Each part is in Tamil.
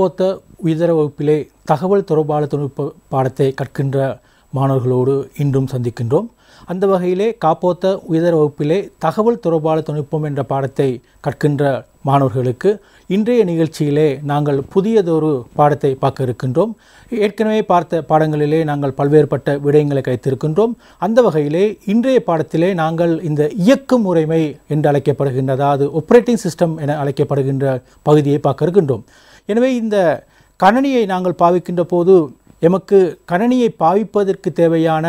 காப்போத்த உயர்தர வகுப்பிலே தகவல் தொடர்பாளர் தொழில்நுட்ப பாடத்தை கற்கின்ற மாணவர்களோடு இன்றும் சந்திக்கின்றோம் அந்த வகையிலே காப்போத்த உயர்தர வகுப்பிலே தகவல் தொடர்பாளர் தொழில்நுட்பம் என்ற பாடத்தை கற்கின்ற மாணவர்களுக்கு இன்றைய நிகழ்ச்சியிலே நாங்கள் புதியதொரு பாடத்தை பார்க்க இருக்கின்றோம் ஏற்கனவே பார்த்த பாடங்களிலே நாங்கள் பல்வேறுபட்ட விடயங்களை கைத்திருக்கின்றோம் அந்த வகையிலே இன்றைய பாடத்திலே நாங்கள் இந்த இயக்கு முறைமை என்று அழைக்கப்படுகின்ற அதாவது ஒப்ரேட்டிங் சிஸ்டம் என அழைக்கப்படுகின்ற பகுதியை பார்க்க இருக்கின்றோம் எனவே இந்த கணனியை நாங்கள் பாவிக்கின்ற போது எமக்கு கணனியை பாவிப்பதற்கு தேவையான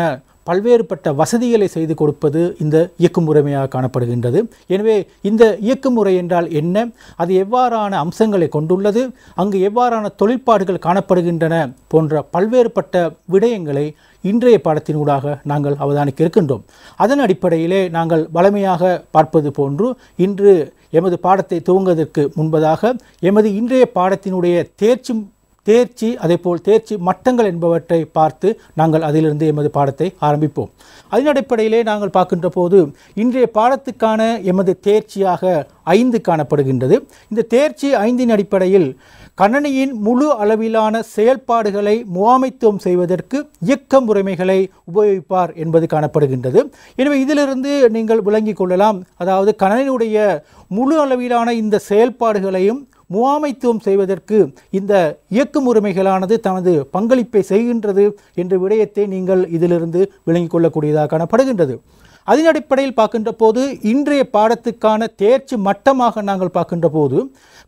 பல்வேறுபட்ட வசதிகளை செய்து கொடுப்பது இந்த இயக்குமுறைமையாக காணப்படுகின்றது எனவே இந்த இயக்குமுறை என்றால் என்ன அது எவ்வாறான அம்சங்களை கொண்டுள்ளது அங்கு எவ்வாறான தொழிற்பாடுகள் காணப்படுகின்றன போன்ற பல்வேறுபட்ட விடயங்களை இன்றைய பாடத்தினூடாக நாங்கள் அவதானிக்க இருக்கின்றோம் அதன் அடிப்படையிலே நாங்கள் வளமையாக பார்ப்பது போன்று இன்று எமது பாடத்தை துவங்குவதற்கு முன்பதாக எமது இன்றைய பாடத்தினுடைய தேர்ச்சி தேர்ச்சி அதேபோல் தேர்ச்சி மட்டங்கள் என்பவற்றை பார்த்து நாங்கள் அதிலிருந்து எமது பாடத்தை ஆரம்பிப்போம் அதன் அடிப்படையிலே நாங்கள் பார்க்கின்ற போது இன்றைய பாடத்துக்கான எமது தேர்ச்சியாக ஐந்து காணப்படுகின்றது இந்த தேர்ச்சி ஐந்தின் அடிப்படையில் கணனியின் முழு அளவிலான செயல்பாடுகளை முகாமைத்துவம் செய்வதற்கு இயக்க முறைமைகளை உபயோகிப்பார் என்பது காணப்படுகின்றது எனவே இதிலிருந்து நீங்கள் விளங்கிக் கொள்ளலாம் அதாவது கணனியினுடைய முழு அளவிலான இந்த செயல்பாடுகளையும் முகாமைத்துவம் செய்வதற்கு இந்த இயக்க முறைமைகளானது தனது பங்களிப்பை செய்கின்றது என்ற விடயத்தை நீங்கள் இதிலிருந்து விளங்கிக் கொள்ளக்கூடியதாக காணப்படுகின்றது அதன் அடிப்படையில் பார்க்கின்ற போது இன்றைய பாடத்துக்கான தேர்ச்சி மட்டமாக நாங்கள் பார்க்கின்ற போது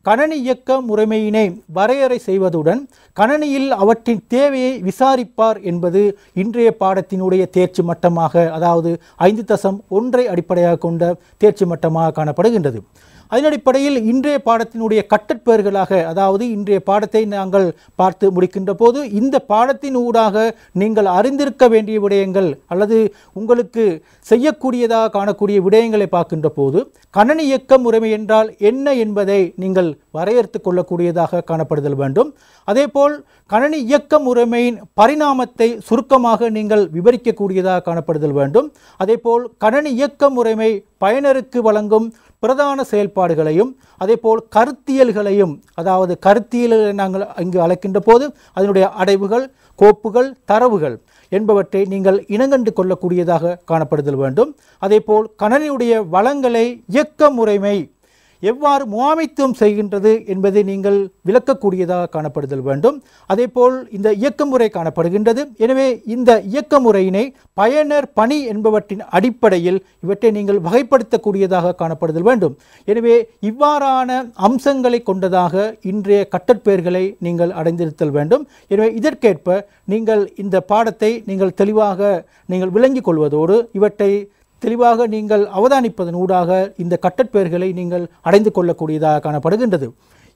கணனி இயக்க முறைமையினை வரையறை செய்வதுடன் கணனியில் அவற்றின் தேவையை விசாரிப்பார் என்பது இன்றைய பாடத்தினுடைய தேர்ச்சி மட்டமாக அதாவது ஐந்து தசம் ஒன்றை அடிப்படையாக கொண்ட தேர்ச்சி மட்டமாக காணப்படுகின்றது அதனடிப்படையில் இன்றைய பாடத்தினுடைய கட்டற்பெயர்களாக அதாவது இன்றைய பாடத்தை நாங்கள் பார்த்து முடிக்கின்ற போது இந்த பாடத்தின் ஊடாக நீங்கள் அறிந்திருக்க வேண்டிய விடயங்கள் அல்லது உங்களுக்கு செய்யக்கூடியதாக காணக்கூடிய விடயங்களை பார்க்கின்ற போது கணனி இயக்க முறைமை என்றால் என்ன என்பதை நீங்கள் வரையறுத்து கொள்ளக்கூடியதாக காணப்படுதல் வேண்டும் அதேபோல் கணனி இயக்க முறைமையின் பரிணாமத்தை சுருக்கமாக நீங்கள் விவரிக்கக்கூடியதாக காணப்படுதல் வேண்டும் அதேபோல் கணனி இயக்க முறைமை பயனருக்கு வழங்கும் பிரதான செயல்பாடுகளையும் அதேபோல் கருத்தியல்களையும் அதாவது கருத்தியல்களை நாங்கள் இங்கு அழைக்கின்ற போது அதனுடைய அடைவுகள் கோப்புகள் தரவுகள் என்பவற்றை நீங்கள் இனங்கண்டு கொள்ளக்கூடியதாக காணப்படுதல் வேண்டும் அதேபோல் கணனியுடைய வளங்களை இயக்க முறைமை எவ்வாறு முகாமைத்துவம் செய்கின்றது என்பதை நீங்கள் விளக்கக்கூடியதாக காணப்படுதல் வேண்டும் அதேபோல் இந்த இயக்க முறை காணப்படுகின்றது எனவே இந்த இயக்க முறையினை பயனர் பணி என்பவற்றின் அடிப்படையில் இவற்றை நீங்கள் வகைப்படுத்தக்கூடியதாக காணப்படுதல் வேண்டும் எனவே இவ்வாறான அம்சங்களை கொண்டதாக இன்றைய கட்டற்பெயர்களை நீங்கள் அடைந்திருத்தல் வேண்டும் எனவே இதற்கேற்ப நீங்கள் இந்த பாடத்தை நீங்கள் தெளிவாக நீங்கள் விளங்கிக் கொள்வதோடு இவற்றை தெளிவாக நீங்கள் அவதானிப்பதன் ஊடாக இந்த கட்டட்பெயர்களை நீங்கள் அடைந்து கொள்ளக்கூடியதாக காணப்படுகின்றது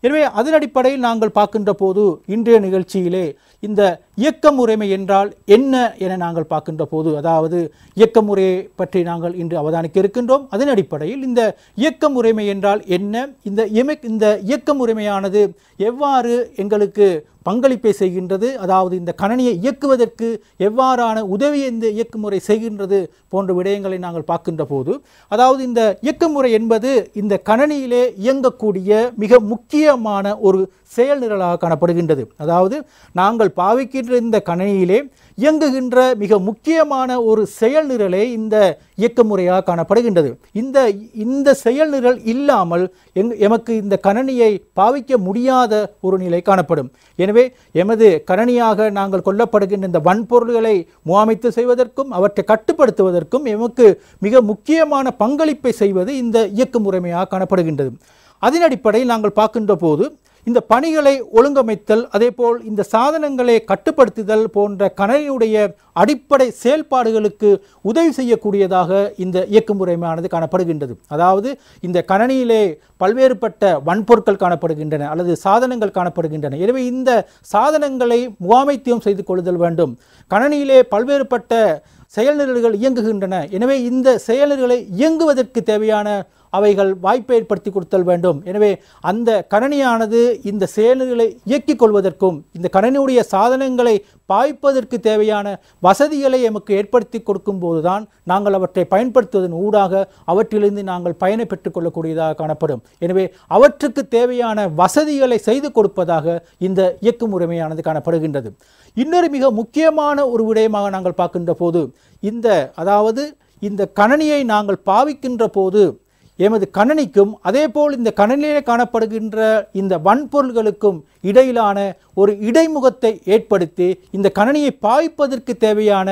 எனவே அதன் அடிப்படையில் நாங்கள் பார்க்கின்ற போது இன்றைய நிகழ்ச்சியிலே இந்த இயக்கம் முறைமை என்றால் என்ன என நாங்கள் பார்க்கின்ற போது அதாவது இயக்க முறையை பற்றி நாங்கள் இன்று அவதானிக்க இருக்கின்றோம் அதன் அடிப்படையில் இந்த இயக்க முறைமை என்றால் என்ன இந்த எம இந்த இயக்க முறைமையானது எவ்வாறு எங்களுக்கு பங்களிப்பை செய்கின்றது அதாவது இந்த கணனியை இயக்குவதற்கு எவ்வாறான உதவியை இந்த இயக்குமுறை செய்கின்றது போன்ற விடயங்களை நாங்கள் பார்க்கின்ற போது அதாவது இந்த இயக்கமுறை என்பது இந்த கணனியிலே இயங்கக்கூடிய மிக முக்கியமான ஒரு செயல் நிரலாக காணப்படுகின்றது அதாவது நாங்கள் பாவிக்கின்ற இயங்குகின்ற இந்த கணினியிலே இயங்குகின்ற மிக முக்கியமான ஒரு செயல் நிரலே இந்த இயக்க முறையாக காணப்படுகின்றது இந்த இந்த செயல் நிரல் இல்லாமல் எங் எமக்கு இந்த கணனியை பாவிக்க முடியாத ஒரு நிலை காணப்படும் எனவே எமது கணனியாக நாங்கள் கொல்லப்படுகின்ற இந்த வன்பொருள்களை முகாமைத்து செய்வதற்கும் அவற்றை கட்டுப்படுத்துவதற்கும் எமக்கு மிக முக்கியமான பங்களிப்பை செய்வது இந்த இயக்க முறைமையாக காணப்படுகின்றது அதன் அடிப்படையில் நாங்கள் பார்க்கின்ற போது இந்த பணிகளை ஒழுங்கமைத்தல் அதேபோல் இந்த சாதனங்களை கட்டுப்படுத்துதல் போன்ற கணனியுடைய அடிப்படை செயல்பாடுகளுக்கு உதவி செய்யக்கூடியதாக இந்த இயக்குமுறைமையானது காணப்படுகின்றது அதாவது இந்த கணனியிலே பல்வேறுபட்ட வன்பொருட்கள் காணப்படுகின்றன அல்லது சாதனங்கள் காணப்படுகின்றன எனவே இந்த சாதனங்களை முகாமைத்துவம் செய்து கொள்ளுதல் வேண்டும் கணனியிலே பல்வேறுபட்ட செயல்நிரல்கள் இயங்குகின்றன எனவே இந்த செயல்நிரல்களை இயங்குவதற்கு தேவையான அவைகள் வாய்ப்பை ஏற்படுத்தி கொடுத்தல் வேண்டும் எனவே அந்த கணனியானது இந்த செயல்களை இயக்கிக் கொள்வதற்கும் இந்த கணனியுடைய சாதனங்களை பாய்ப்பதற்கு தேவையான வசதிகளை எமக்கு ஏற்படுத்தி கொடுக்கும் போதுதான் நாங்கள் அவற்றை பயன்படுத்துவதன் ஊடாக அவற்றிலிருந்து நாங்கள் பயனை பெற்றுக்கொள்ளக்கூடியதாக காணப்படும் எனவே அவற்றுக்கு தேவையான வசதிகளை செய்து கொடுப்பதாக இந்த இயக்கும் உரிமையானது காணப்படுகின்றது இன்னொரு மிக முக்கியமான ஒரு விடயமாக நாங்கள் பார்க்கின்ற போது இந்த அதாவது இந்த கணனியை நாங்கள் பாவிக்கின்ற போது எமது கணனிக்கும் அதேபோல் இந்த கணனிலே காணப்படுகின்ற இந்த வன்பொருள்களுக்கும் இடையிலான ஒரு இடைமுகத்தை ஏற்படுத்தி இந்த கணனியை பாய்ப்பதற்கு தேவையான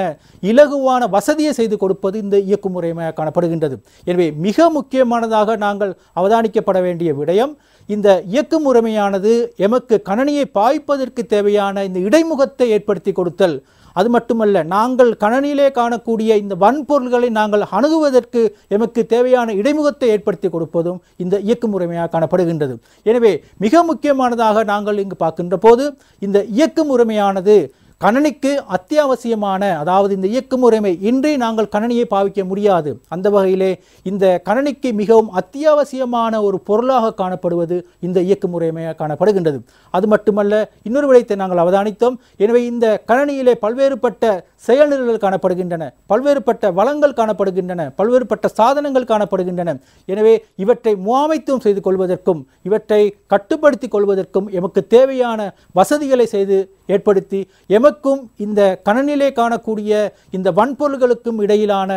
இலகுவான வசதியை செய்து கொடுப்பது இந்த முறைமையாக காணப்படுகின்றது எனவே மிக முக்கியமானதாக நாங்கள் அவதானிக்கப்பட வேண்டிய விடயம் இந்த இயக்கு முறைமையானது எமக்கு கணனியை பாய்ப்பதற்கு தேவையான இந்த இடைமுகத்தை ஏற்படுத்தி கொடுத்தல் அது மட்டுமல்ல நாங்கள் கணனியிலே காணக்கூடிய இந்த வன்பொருள்களை நாங்கள் அணுகுவதற்கு எமக்கு தேவையான இடைமுகத்தை ஏற்படுத்தி கொடுப்பதும் இந்த இயக்கு முறைமையாக காணப்படுகின்றது எனவே மிக முக்கியமானதாக நாங்கள் இங்கு பார்க்கின்ற போது இந்த இயக்கு முறைமையானது கணனிக்கு அத்தியாவசியமான அதாவது இந்த முறைமை இன்றி நாங்கள் கணனியை பாவிக்க முடியாது அந்த வகையிலே இந்த கணனிக்கு மிகவும் அத்தியாவசியமான ஒரு பொருளாக காணப்படுவது இந்த முறைமையாக காணப்படுகின்றது அது மட்டுமல்ல இன்னொரு விடயத்தை நாங்கள் அவதானித்தோம் எனவே இந்த கணனியிலே பல்வேறுபட்ட செயல்நிலைகள் காணப்படுகின்றன பல்வேறுபட்ட வளங்கள் காணப்படுகின்றன பல்வேறுபட்ட சாதனங்கள் காணப்படுகின்றன எனவே இவற்றை முகாமைத்துவம் செய்து கொள்வதற்கும் இவற்றை கட்டுப்படுத்தி கொள்வதற்கும் எமக்கு தேவையான வசதிகளை செய்து ஏற்படுத்தி எமக்கும் இந்த கணநிலை காணக்கூடிய இந்த வன்பொருள்களுக்கும் இடையிலான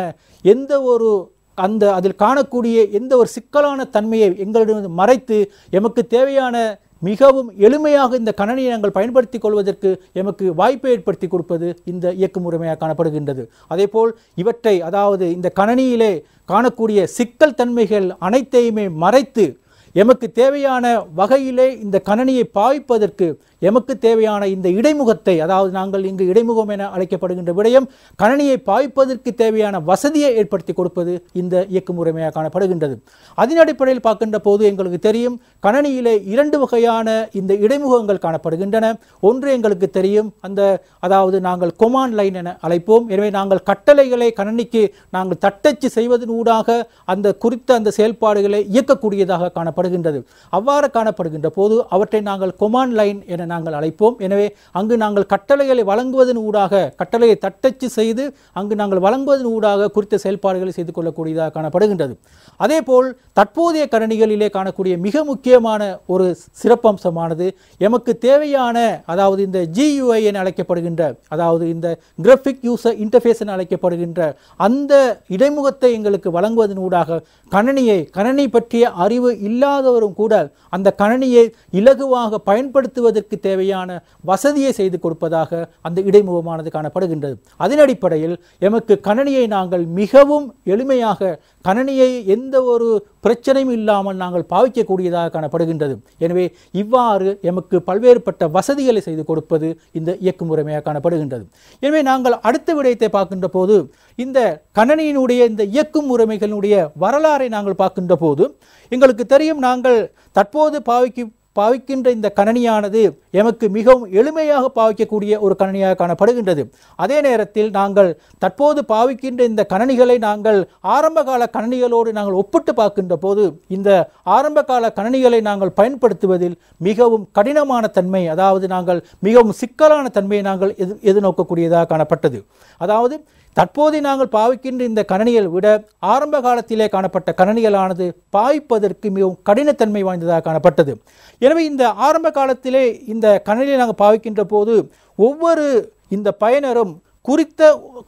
எந்த ஒரு அந்த அதில் காணக்கூடிய எந்த ஒரு சிக்கலான தன்மையை எங்களிடம் மறைத்து எமக்கு தேவையான மிகவும் எளிமையாக இந்த கணனியை நாங்கள் பயன்படுத்தி கொள்வதற்கு எமக்கு வாய்ப்பை ஏற்படுத்தி கொடுப்பது இந்த இயக்க முறைமையாக காணப்படுகின்றது அதேபோல் இவற்றை அதாவது இந்த கணனியிலே காணக்கூடிய சிக்கல் தன்மைகள் அனைத்தையுமே மறைத்து எமக்கு தேவையான வகையிலே இந்த கணனியை பாவிப்பதற்கு எமக்கு தேவையான இந்த இடைமுகத்தை அதாவது நாங்கள் இங்கு இடைமுகம் என அழைக்கப்படுகின்ற விடயம் கணனியை பாய்ப்பதற்கு தேவையான வசதியை ஏற்படுத்தி கொடுப்பது இந்த இயக்கு முறைமையாக காணப்படுகின்றது அதன் அடிப்படையில் பார்க்கின்ற போது எங்களுக்கு தெரியும் கணனியிலே இரண்டு வகையான இந்த இடைமுகங்கள் காணப்படுகின்றன ஒன்று எங்களுக்கு தெரியும் அந்த அதாவது நாங்கள் கொமான் லைன் என அழைப்போம் எனவே நாங்கள் கட்டளைகளை கணனிக்கு நாங்கள் தட்டச்சு செய்வதன் ஊடாக அந்த குறித்த அந்த செயல்பாடுகளை இயக்கக்கூடியதாக காணப்படுகின்றது அவ்வாறு காணப்படுகின்ற போது அவற்றை நாங்கள் கொமான் லைன் என நாங்கள் அழைப்போம் எனவே அங்கு நாங்கள் கட்டளைகளை வழங்குவதன் ஊடாக கட்டளையை தட்டச்சு செய்து அங்கு நாங்கள் வழங்குவதன் ஊடாக குறித்த செயல்பாடுகளை செய்து கொள்ளக்கூடியதாக காணப்படுகின்றது அதேபோல் தற்போதைய கரணிகளிலே காணக்கூடிய மிக முக்கியமான ஒரு சிறப்பம்சமானது எமக்கு தேவையான அதாவது இந்த ஜியூஐ என அழைக்கப்படுகின்ற அதாவது இந்த கிராஃபிக் யூசர் இன்டர்ஃபேஸ் என அழைக்கப்படுகின்ற அந்த இடைமுகத்தை எங்களுக்கு வழங்குவதன் ஊடாக கணனியை கணனி பற்றிய அறிவு இல்லாதவரும் கூட அந்த கணனியை இலகுவாக பயன்படுத்துவதற்கு தேவையான வசதியை செய்து கொடுப்பதாக அந்த இடைமுகமானது காணப்படுகின்றது அதன் அடிப்படையில் எமக்கு கணனியை நாங்கள் மிகவும் எளிமையாக கணனியை எந்த ஒரு பிரச்சனையும் இல்லாமல் நாங்கள் பாவிக்கக்கூடியதாக காணப்படுகின்றது எனவே இவ்வாறு எமக்கு பல்வேறுபட்ட வசதிகளை செய்து கொடுப்பது இந்த இயக்கு முறைமையாக காணப்படுகின்றது எனவே நாங்கள் அடுத்த விடயத்தை பார்க்கின்ற போது இந்த கணனியினுடைய இந்த இயக்கும் முறைமைகளினுடைய வரலாறை நாங்கள் பார்க்கின்ற போது எங்களுக்கு தெரியும் நாங்கள் தற்போது பாவிக்கும் பாவிக்கின்ற இந்த கணனியானது எமக்கு மிகவும் எளிமையாக பாவிக்கக்கூடிய ஒரு கணனியாக காணப்படுகின்றது அதே நேரத்தில் நாங்கள் தற்போது பாவிக்கின்ற இந்த கணனிகளை நாங்கள் ஆரம்பகால கணனிகளோடு நாங்கள் ஒப்பிட்டு பார்க்கின்ற போது இந்த ஆரம்பகால கணனிகளை நாங்கள் பயன்படுத்துவதில் மிகவும் கடினமான தன்மை அதாவது நாங்கள் மிகவும் சிக்கலான தன்மையை நாங்கள் எது எதிர்நோக்கக்கூடியதாக காணப்பட்டது அதாவது தற்போது நாங்கள் பாவிக்கின்ற இந்த கணனிகள் விட ஆரம்ப காலத்திலே காணப்பட்ட கணனிகளானது பாவிப்பதற்கு மிகவும் கடினத்தன்மை வாய்ந்ததாக காணப்பட்டது எனவே இந்த ஆரம்ப காலத்திலே இந்த கணனியை நாங்கள் பாவிக்கின்ற போது ஒவ்வொரு இந்த பயனரும் குறித்த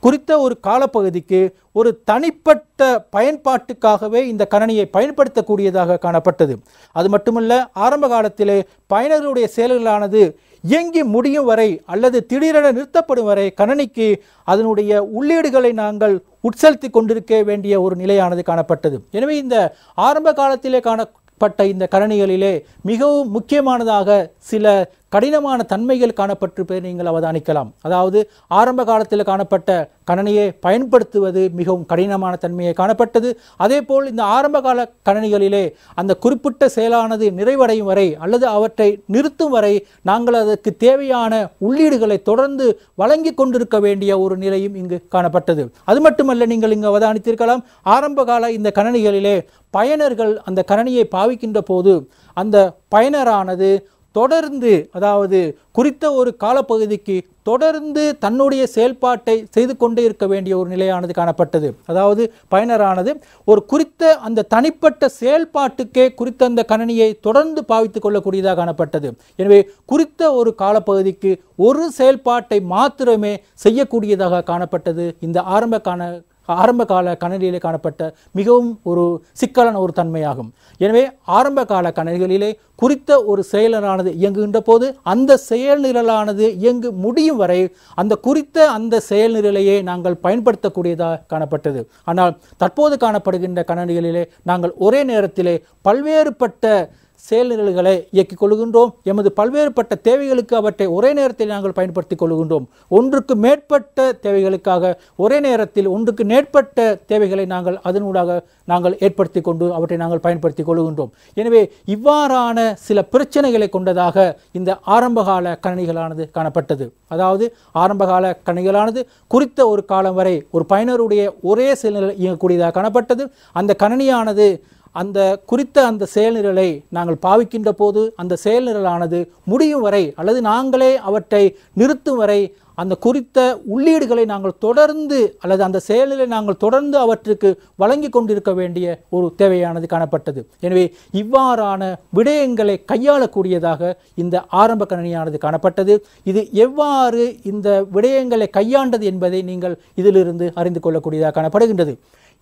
குறித்த ஒரு காலப்பகுதிக்கு ஒரு தனிப்பட்ட பயன்பாட்டுக்காகவே இந்த கணனியை பயன்படுத்தக்கூடியதாக காணப்பட்டது அது மட்டுமல்ல ஆரம்ப காலத்திலே பயனர்களுடைய செயல்களானது இயங்கி முடியும் வரை அல்லது திடீரென நிறுத்தப்படும் வரை கணனிக்கு அதனுடைய உள்ளீடுகளை நாங்கள் உட்செலுத்தி கொண்டிருக்க வேண்டிய ஒரு நிலையானது காணப்பட்டது எனவே இந்த ஆரம்ப காலத்திலே காண பட்ட இந்த கரணிகளிலே மிகவும் முக்கியமானதாக சில கடினமான தன்மைகள் பேர் நீங்கள் அவதானிக்கலாம் அதாவது ஆரம்ப காலத்தில் காணப்பட்ட கணனியை பயன்படுத்துவது மிகவும் கடினமான தன்மையை காணப்பட்டது அதேபோல் இந்த ஆரம்ப கால கணனிகளிலே அந்த குறிப்பிட்ட செயலானது நிறைவடையும் வரை அல்லது அவற்றை நிறுத்தும் வரை நாங்கள் அதற்கு தேவையான உள்ளீடுகளை தொடர்ந்து வழங்கி கொண்டிருக்க வேண்டிய ஒரு நிலையும் இங்கு காணப்பட்டது அது மட்டுமல்ல நீங்கள் இங்கு அவதானித்திருக்கலாம் ஆரம்ப கால இந்த கணனிகளிலே பயனர்கள் அந்த கணனியை பாவிக்கின்ற போது அந்த பயனரானது தொடர்ந்து அதாவது குறித்த ஒரு காலப்பகுதிக்கு தொடர்ந்து தன்னுடைய செயல்பாட்டை செய்து கொண்டே இருக்க வேண்டிய ஒரு நிலையானது காணப்பட்டது அதாவது பயனரானது ஒரு குறித்த அந்த தனிப்பட்ட செயல்பாட்டுக்கே குறித்த அந்த கணனியை தொடர்ந்து பாவித்துக் கொள்ளக்கூடியதாக காணப்பட்டது எனவே குறித்த ஒரு காலப்பகுதிக்கு ஒரு செயல்பாட்டை மாத்திரமே செய்யக்கூடியதாக காணப்பட்டது இந்த ஆரம்ப ஆரம்ப கால கணலிலே காணப்பட்ட மிகவும் ஒரு சிக்கலான ஒரு தன்மையாகும் எனவே ஆரம்ப கால கணனிகளிலே குறித்த ஒரு செயலரானது இயங்குகின்ற போது அந்த செயல்நிரலானது இயங்கு முடியும் வரை அந்த குறித்த அந்த செயல்நிரலையே நாங்கள் பயன்படுத்தக்கூடியதாக காணப்பட்டது ஆனால் தற்போது காணப்படுகின்ற கணனிகளிலே நாங்கள் ஒரே நேரத்திலே பல்வேறுபட்ட செயல் இயக்கிக் கொள்கின்றோம் எமது பல்வேறுபட்ட தேவைகளுக்கு அவற்றை ஒரே நேரத்தில் நாங்கள் பயன்படுத்திக் கொள்கின்றோம் ஒன்றுக்கு மேற்பட்ட தேவைகளுக்காக ஒரே நேரத்தில் ஒன்றுக்கு மேற்பட்ட தேவைகளை நாங்கள் அதனூடாக நாங்கள் ஏற்படுத்தி கொண்டு அவற்றை நாங்கள் பயன்படுத்திக் கொள்கின்றோம் எனவே இவ்வாறான சில பிரச்சனைகளை கொண்டதாக இந்த ஆரம்பகால கணனிகளானது காணப்பட்டது அதாவது ஆரம்பகால கணனிகளானது குறித்த ஒரு காலம் வரை ஒரு பயனருடைய ஒரே சில இயங்கக்கூடியதாக காணப்பட்டது அந்த கணனியானது அந்த குறித்த அந்த செயல்நிரலை நாங்கள் பாவிக்கின்ற போது அந்த செயல்நிரலானது முடியும் வரை அல்லது நாங்களே அவற்றை நிறுத்தும் வரை அந்த குறித்த உள்ளீடுகளை நாங்கள் தொடர்ந்து அல்லது அந்த செயலில் நாங்கள் தொடர்ந்து அவற்றுக்கு வழங்கி கொண்டிருக்க வேண்டிய ஒரு தேவையானது காணப்பட்டது எனவே இவ்வாறான விடயங்களை கையாளக்கூடியதாக இந்த ஆரம்ப கணினியானது காணப்பட்டது இது எவ்வாறு இந்த விடயங்களை கையாண்டது என்பதை நீங்கள் இதிலிருந்து அறிந்து கொள்ளக்கூடியதாக காணப்படுகின்றது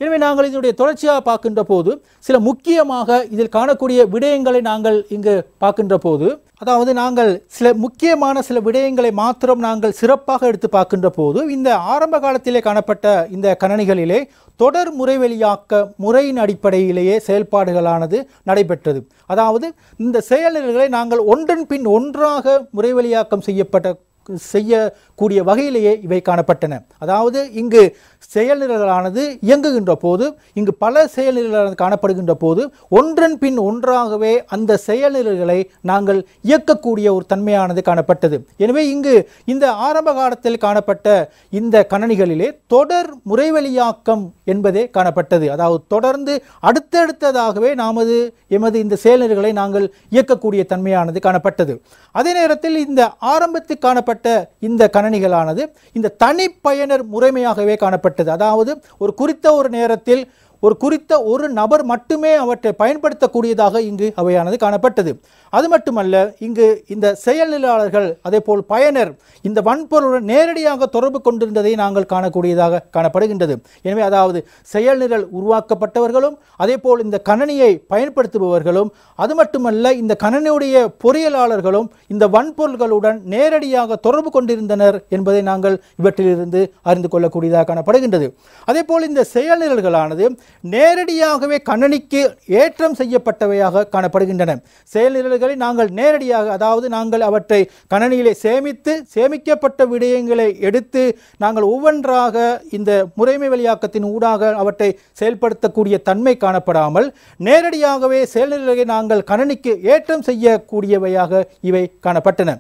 எனவே நாங்கள் இதனுடைய தொடர்ச்சியாக பார்க்கின்ற போது சில முக்கியமாக இதில் காணக்கூடிய விடயங்களை நாங்கள் இங்கு பார்க்கின்ற போது அதாவது நாங்கள் சில முக்கியமான சில விடயங்களை மாத்திரம் நாங்கள் சிறப்பாக எடுத்து பார்க்கின்ற போது இந்த ஆரம்ப காலத்திலே காணப்பட்ட இந்த கணனிகளிலே தொடர் முறைவெளியாக்க முறையின் அடிப்படையிலேயே செயல்பாடுகளானது நடைபெற்றது அதாவது இந்த செயல்நிலைகளை நாங்கள் ஒன்றன் பின் ஒன்றாக முறைவெளியாக்கம் செய்யப்பட்ட செய்யக்கூடிய வகையிலேயே இவை காணப்பட்டன அதாவது இங்கு செயல்நிரலானது இயங்குகின்ற போது இங்கு பல செயல்நிரலானது காணப்படுகின்ற போது ஒன்றன் பின் ஒன்றாகவே அந்த செயல்நிரல்களை நாங்கள் இயக்கக்கூடிய ஒரு தன்மையானது காணப்பட்டது எனவே இங்கு இந்த ஆரம்ப காலத்தில் காணப்பட்ட இந்த கணனிகளிலே தொடர் முறைவழியாக்கம் என்பதே காணப்பட்டது அதாவது தொடர்ந்து அடுத்தடுத்ததாகவே நமது எமது இந்த செயல்நிரல்களை நாங்கள் இயக்கக்கூடிய தன்மையானது காணப்பட்டது அதே நேரத்தில் இந்த ஆரம்பத்தில் காணப்பட்ட காணப்பட்ட இந்த கணனிகளானது இந்த தனிப்பயனர் முறைமையாகவே காணப்பட்டது அதாவது ஒரு குறித்த ஒரு நேரத்தில் ஒரு குறித்த ஒரு நபர் மட்டுமே அவற்றை பயன்படுத்தக்கூடியதாக இங்கு அவையானது காணப்பட்டது அது மட்டுமல்ல இங்கு இந்த செயலாளர்கள் அதேபோல் பயனர் இந்த வன்பொருளுடன் நேரடியாக தொடர்பு கொண்டிருந்ததை நாங்கள் காணக்கூடியதாக காணப்படுகின்றது எனவே அதாவது செயல்நிரல் உருவாக்கப்பட்டவர்களும் அதேபோல் இந்த கணனியை பயன்படுத்துபவர்களும் அது மட்டுமல்ல இந்த கணனியுடைய பொறியியலாளர்களும் இந்த வன்பொருள்களுடன் நேரடியாக தொடர்பு கொண்டிருந்தனர் என்பதை நாங்கள் இவற்றிலிருந்து அறிந்து கொள்ளக்கூடியதாக காணப்படுகின்றது அதேபோல் இந்த செயல்நிரல்களானது நேரடியாகவே கணனிக்கு ஏற்றம் செய்யப்பட்டவையாக காணப்படுகின்றன செயல்நிரல்களை நாங்கள் நேரடியாக அதாவது நாங்கள் அவற்றை கணனியிலே சேமித்து சேமிக்கப்பட்ட விடயங்களை எடுத்து நாங்கள் ஒவ்வொன்றாக இந்த முறைமை வழியாக்கத்தின் ஊடாக அவற்றை செயல்படுத்தக்கூடிய தன்மை காணப்படாமல் நேரடியாகவே செயல்நிரல்களை நாங்கள் கணனிக்கு ஏற்றம் செய்யக்கூடியவையாக இவை காணப்பட்டன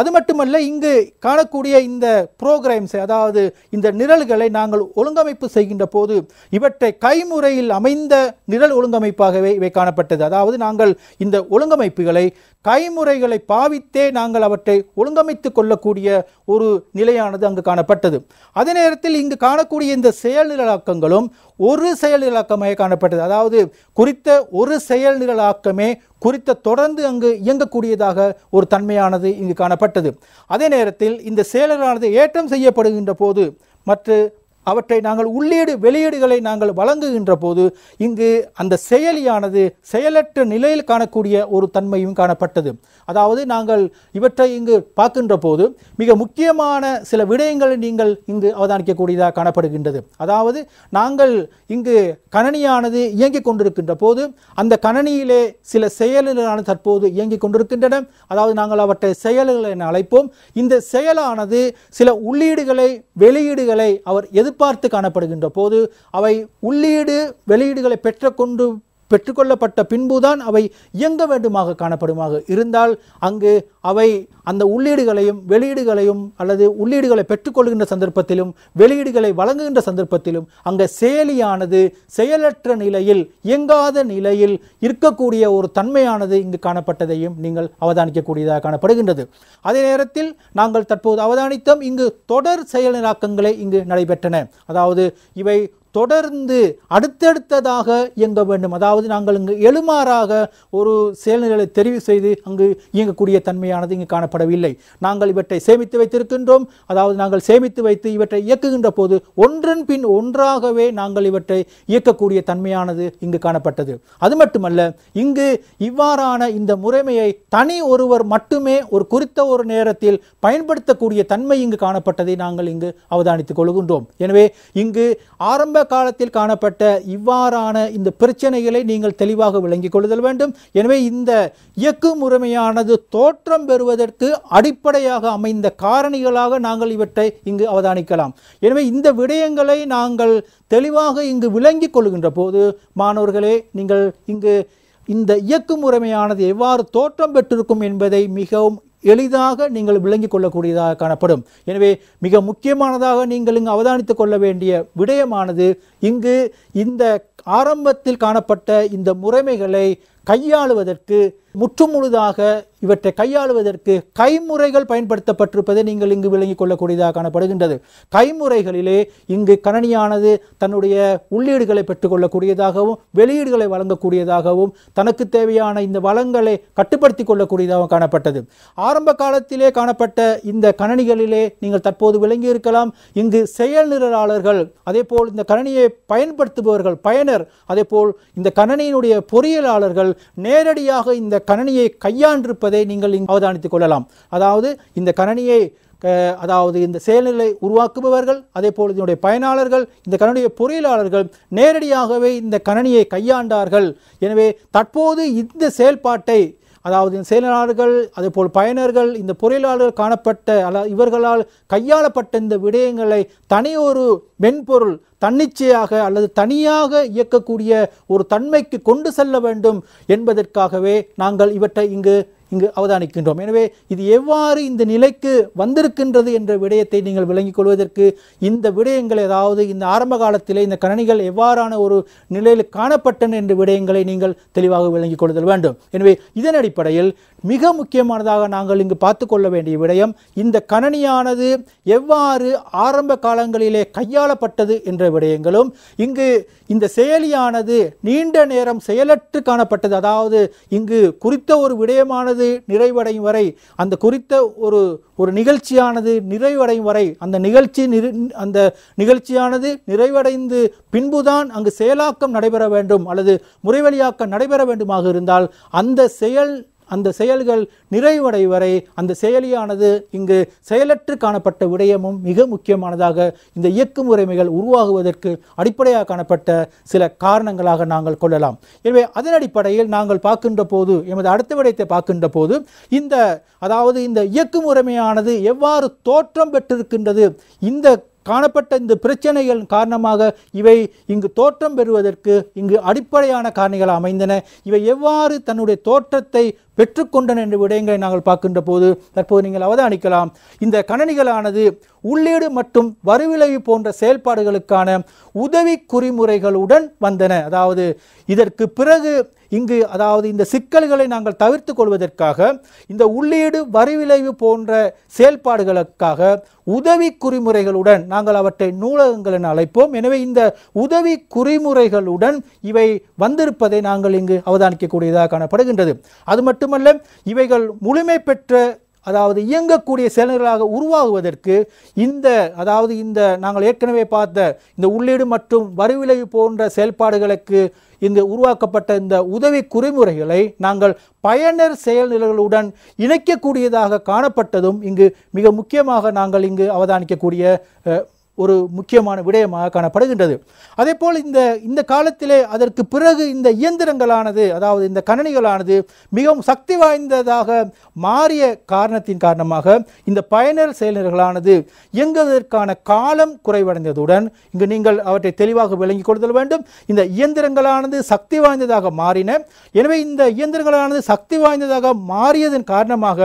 அது மட்டுமல்ல இங்கு காணக்கூடிய இந்த புரோகிராம்ஸ் அதாவது இந்த நிரல்களை நாங்கள் ஒழுங்கமைப்பு செய்கின்ற போது இவற்றை கைமுறையில் அமைந்த நிரல் ஒழுங்கமைப்பாகவே இவை காணப்பட்டது அதாவது நாங்கள் இந்த ஒழுங்கமைப்புகளை கைமுறைகளை பாவித்தே நாங்கள் அவற்றை ஒழுங்கமைத்து கொள்ளக்கூடிய ஒரு நிலையானது அங்கு காணப்பட்டது அதே நேரத்தில் இங்கு காணக்கூடிய இந்த செயல் நிரலாக்கங்களும் ஒரு செயல் நிரலாக்கமாக காணப்பட்டது அதாவது குறித்த ஒரு செயல் நிரலாக்கமே குறித்த தொடர்ந்து அங்கு இயங்கக்கூடியதாக ஒரு தன்மையானது இங்கு காணப்பட்டது அதே நேரத்தில் இந்த செயலரானது ஏற்றம் செய்யப்படுகின்ற போது மற்ற அவற்றை நாங்கள் உள்ளீடு வெளியீடுகளை நாங்கள் வழங்குகின்ற போது இங்கு அந்த செயலியானது செயலற்ற நிலையில் காணக்கூடிய ஒரு தன்மையும் காணப்பட்டது அதாவது நாங்கள் இவற்றை இங்கு பார்க்கின்ற போது மிக முக்கியமான சில விடயங்களை நீங்கள் இங்கு அவதானிக்கக்கூடியதாக காணப்படுகின்றது அதாவது நாங்கள் இங்கு கணனியானது இயங்கிக் கொண்டிருக்கின்ற போது அந்த கணனியிலே சில செயல்களான தற்போது இயங்கிக் கொண்டிருக்கின்றன அதாவது நாங்கள் அவற்றை செயல்களை அழைப்போம் இந்த செயலானது சில உள்ளீடுகளை வெளியீடுகளை அவர் எதிர்ப்பு எதிர்பார்த்து காணப்படுகின்ற போது அவை உள்ளீடு வெளியீடுகளை பெற்ற கொண்டு பெற்றுக்கொள்ளப்பட்ட பின்புதான் அவை இயங்க வேண்டுமாக காணப்படுமாக இருந்தால் அங்கு அவை அந்த உள்ளீடுகளையும் வெளியீடுகளையும் அல்லது உள்ளீடுகளை பெற்றுக்கொள்கின்ற சந்தர்ப்பத்திலும் வெளியீடுகளை வழங்குகின்ற சந்தர்ப்பத்திலும் அங்கு செயலியானது செயலற்ற நிலையில் இயங்காத நிலையில் இருக்கக்கூடிய ஒரு தன்மையானது இங்கு காணப்பட்டதையும் நீங்கள் அவதானிக்கக்கூடியதாக காணப்படுகின்றது அதே நேரத்தில் நாங்கள் தற்போது அவதானித்தோம் இங்கு தொடர் செயல் இங்கு நடைபெற்றன அதாவது இவை தொடர்ந்து அடுத்தடுத்ததாக இயங்க வேண்டும் அதாவது நாங்கள் இங்கு எழுமாறாக ஒரு செயல்நிலை தெரிவு செய்து அங்கு இயங்கக்கூடிய தன்மையானது இங்கு காணப்படவில்லை நாங்கள் இவற்றை சேமித்து வைத்திருக்கின்றோம் அதாவது நாங்கள் சேமித்து வைத்து இவற்றை இயக்குகின்ற போது ஒன்றன் பின் ஒன்றாகவே நாங்கள் இவற்றை இயக்கக்கூடிய தன்மையானது இங்கு காணப்பட்டது அது மட்டுமல்ல இங்கு இவ்வாறான இந்த முறைமையை தனி ஒருவர் மட்டுமே ஒரு குறித்த ஒரு நேரத்தில் பயன்படுத்தக்கூடிய தன்மை இங்கு காணப்பட்டதை நாங்கள் இங்கு அவதானித்துக் கொள்கின்றோம் எனவே இங்கு ஆரம்ப காலத்தில் காணப்பட்ட இவ்வாறான இந்த பிரச்சனைகளை நீங்கள் தெளிவாக விளங்கிக் கொள்ளுதல் வேண்டும் எனவே இந்த இயக்கு முறைமையானது தோற்றம் பெறுவதற்கு அடிப்படையாக அமைந்த காரணிகளாக நாங்கள் இவற்றை இங்கு அவதானிக்கலாம் எனவே இந்த விடயங்களை நாங்கள் தெளிவாக இங்கு விளங்கிக் கொள்கின்ற போது மாணவர்களே நீங்கள் இங்கு இந்த இயக்கு முறைமையானது எவ்வாறு தோற்றம் பெற்றிருக்கும் என்பதை மிகவும் எளிதாக நீங்கள் விளங்கிக் கொள்ளக்கூடியதாக காணப்படும் எனவே மிக முக்கியமானதாக நீங்கள் இங்கு அவதானித்துக் கொள்ள வேண்டிய விடயமானது இங்கு இந்த ஆரம்பத்தில் காணப்பட்ட இந்த முறைமைகளை கையாளுவதற்கு முற்றுமுழுதாக இவற்றை கையாளுவதற்கு கைமுறைகள் பயன்படுத்தப்பட்டிருப்பதை நீங்கள் இங்கு விளங்கிக் கொள்ளக்கூடியதாக காணப்படுகின்றது கைமுறைகளிலே இங்கு கணனியானது தன்னுடைய உள்ளீடுகளை பெற்றுக்கொள்ளக்கூடியதாகவும் வெளியீடுகளை வழங்கக்கூடியதாகவும் தனக்கு தேவையான இந்த வளங்களை கட்டுப்படுத்தி கொள்ளக்கூடியதாகவும் காணப்பட்டது ஆரம்ப காலத்திலே காணப்பட்ட இந்த கணனிகளிலே நீங்கள் தற்போது விளங்கி இருக்கலாம் இங்கு செயல் நிரலாளர்கள் அதே போல் இந்த கணனியை பயன்படுத்துபவர்கள் பயனர் அதே போல் இந்த கணனியினுடைய பொறியியலாளர்கள் நேரடியாக இந்த கணனியை கையாண்டிருப்பதை நீங்கள் இங்கு அவதானித்துக் கொள்ளலாம் அதாவது இந்த கணனியை அதாவது இந்த செயல்நிலை உருவாக்குபவர்கள் அதே போல் இதனுடைய பயனாளர்கள் இந்த கணனிய பொறியியலாளர்கள் நேரடியாகவே இந்த கணனியை கையாண்டார்கள் எனவே தற்போது இந்த செயல்பாட்டை அதாவது செயலாளர்கள் அதே போல் பயனர்கள் இந்த பொறியியலாளர்கள் காணப்பட்ட அல்ல இவர்களால் கையாளப்பட்ட இந்த விடயங்களை தனி ஒரு மென்பொருள் தன்னிச்சையாக அல்லது தனியாக இயக்கக்கூடிய ஒரு தன்மைக்கு கொண்டு செல்ல வேண்டும் என்பதற்காகவே நாங்கள் இவற்றை இங்கு இங்கு அவதானிக்கின்றோம் எனவே இது எவ்வாறு இந்த நிலைக்கு வந்திருக்கின்றது என்ற விடயத்தை நீங்கள் விளங்கிக் கொள்வதற்கு இந்த விடயங்கள் ஏதாவது இந்த ஆரம்ப காலத்திலே இந்த கணனிகள் எவ்வாறான ஒரு நிலையில் காணப்பட்டன என்ற விடயங்களை நீங்கள் தெளிவாக விளங்கிக் கொள்ளுதல் வேண்டும் எனவே இதன் அடிப்படையில் மிக முக்கியமானதாக நாங்கள் இங்கு பார்த்து கொள்ள வேண்டிய விடயம் இந்த கணனியானது எவ்வாறு ஆரம்ப காலங்களிலே கையாளப்பட்டது என்ற விடயங்களும் இங்கு இந்த செயலியானது நீண்ட நேரம் செயலற்று காணப்பட்டது அதாவது இங்கு குறித்த ஒரு விடயமானது நிகழ்ச்சியானது நிறைவடையும் வரை அந்த குறித்த ஒரு ஒரு நிகழ்ச்சியானது நிறைவடையும் வரை அந்த நிகழ்ச்சி அந்த நிகழ்ச்சியானது நிறைவடைந்து பின்புதான் அங்கு செயலாக்கம் நடைபெற வேண்டும் அல்லது முறைவழியாக்கம் நடைபெற வேண்டுமாக இருந்தால் அந்த செயல் அந்த செயல்கள் நிறைவடை வரை அந்த செயலியானது இங்கு செயலற்று காணப்பட்ட விடயமும் மிக முக்கியமானதாக இந்த இயக்கு முறைமைகள் உருவாகுவதற்கு அடிப்படையாக காணப்பட்ட சில காரணங்களாக நாங்கள் கொள்ளலாம் எனவே அதன் அடிப்படையில் நாங்கள் பார்க்கின்ற போது எமது அடுத்த விடயத்தை பார்க்கின்ற போது இந்த அதாவது இந்த இயக்கு முறைமையானது எவ்வாறு தோற்றம் பெற்றிருக்கின்றது இந்த காணப்பட்ட இந்த பிரச்சனைகள் காரணமாக இவை இங்கு தோற்றம் பெறுவதற்கு இங்கு அடிப்படையான காரணிகள் அமைந்தன இவை எவ்வாறு தன்னுடைய தோற்றத்தை பெற்றுக்கொண்டன என்ற விடயங்களை நாங்கள் பார்க்கின்ற போது தற்போது நீங்கள் அவதானிக்கலாம் இந்த கணனிகளானது உள்ளீடு மற்றும் வரிவிளைவு போன்ற செயல்பாடுகளுக்கான உதவி குறிமுறைகளுடன் வந்தன அதாவது இதற்கு பிறகு இங்கு அதாவது இந்த சிக்கல்களை நாங்கள் தவிர்த்து கொள்வதற்காக இந்த உள்ளீடு வரி விளைவு போன்ற செயல்பாடுகளுக்காக உதவி குறிமுறைகளுடன் நாங்கள் அவற்றை நூலகங்கள் அழைப்போம் எனவே இந்த உதவி குறிமுறைகளுடன் இவை வந்திருப்பதை நாங்கள் இங்கு அவதானிக்கக்கூடியதாக காணப்படுகின்றது அது மட்டுமல்ல இவைகள் முழுமை பெற்ற அதாவது இயங்கக்கூடிய செயல்களாக உருவாகுவதற்கு இந்த அதாவது இந்த நாங்கள் ஏற்கனவே பார்த்த இந்த உள்ளீடு மற்றும் வரிவிலை போன்ற செயல்பாடுகளுக்கு இந்த உருவாக்கப்பட்ட இந்த உதவி குறிமுறைகளை நாங்கள் பயனர் செயல்நிலைகளுடன் இணைக்கக்கூடியதாக காணப்பட்டதும் இங்கு மிக முக்கியமாக நாங்கள் இங்கு அவதானிக்கக்கூடிய ஒரு முக்கியமான விடயமாக காணப்படுகின்றது அதே போல் இந்த இந்த காலத்திலே அதற்கு பிறகு இந்த இயந்திரங்களானது அதாவது இந்த கணனிகளானது மிகவும் சக்தி வாய்ந்ததாக மாறிய காரணத்தின் காரணமாக இந்த பயனர் செயலர்களானது இயங்குவதற்கான காலம் குறைவடைந்ததுடன் இங்கு நீங்கள் அவற்றை தெளிவாக விளங்கிக் கொடுத்தல் வேண்டும் இந்த இயந்திரங்களானது சக்தி வாய்ந்ததாக மாறின எனவே இந்த இயந்திரங்களானது சக்தி வாய்ந்ததாக மாறியதன் காரணமாக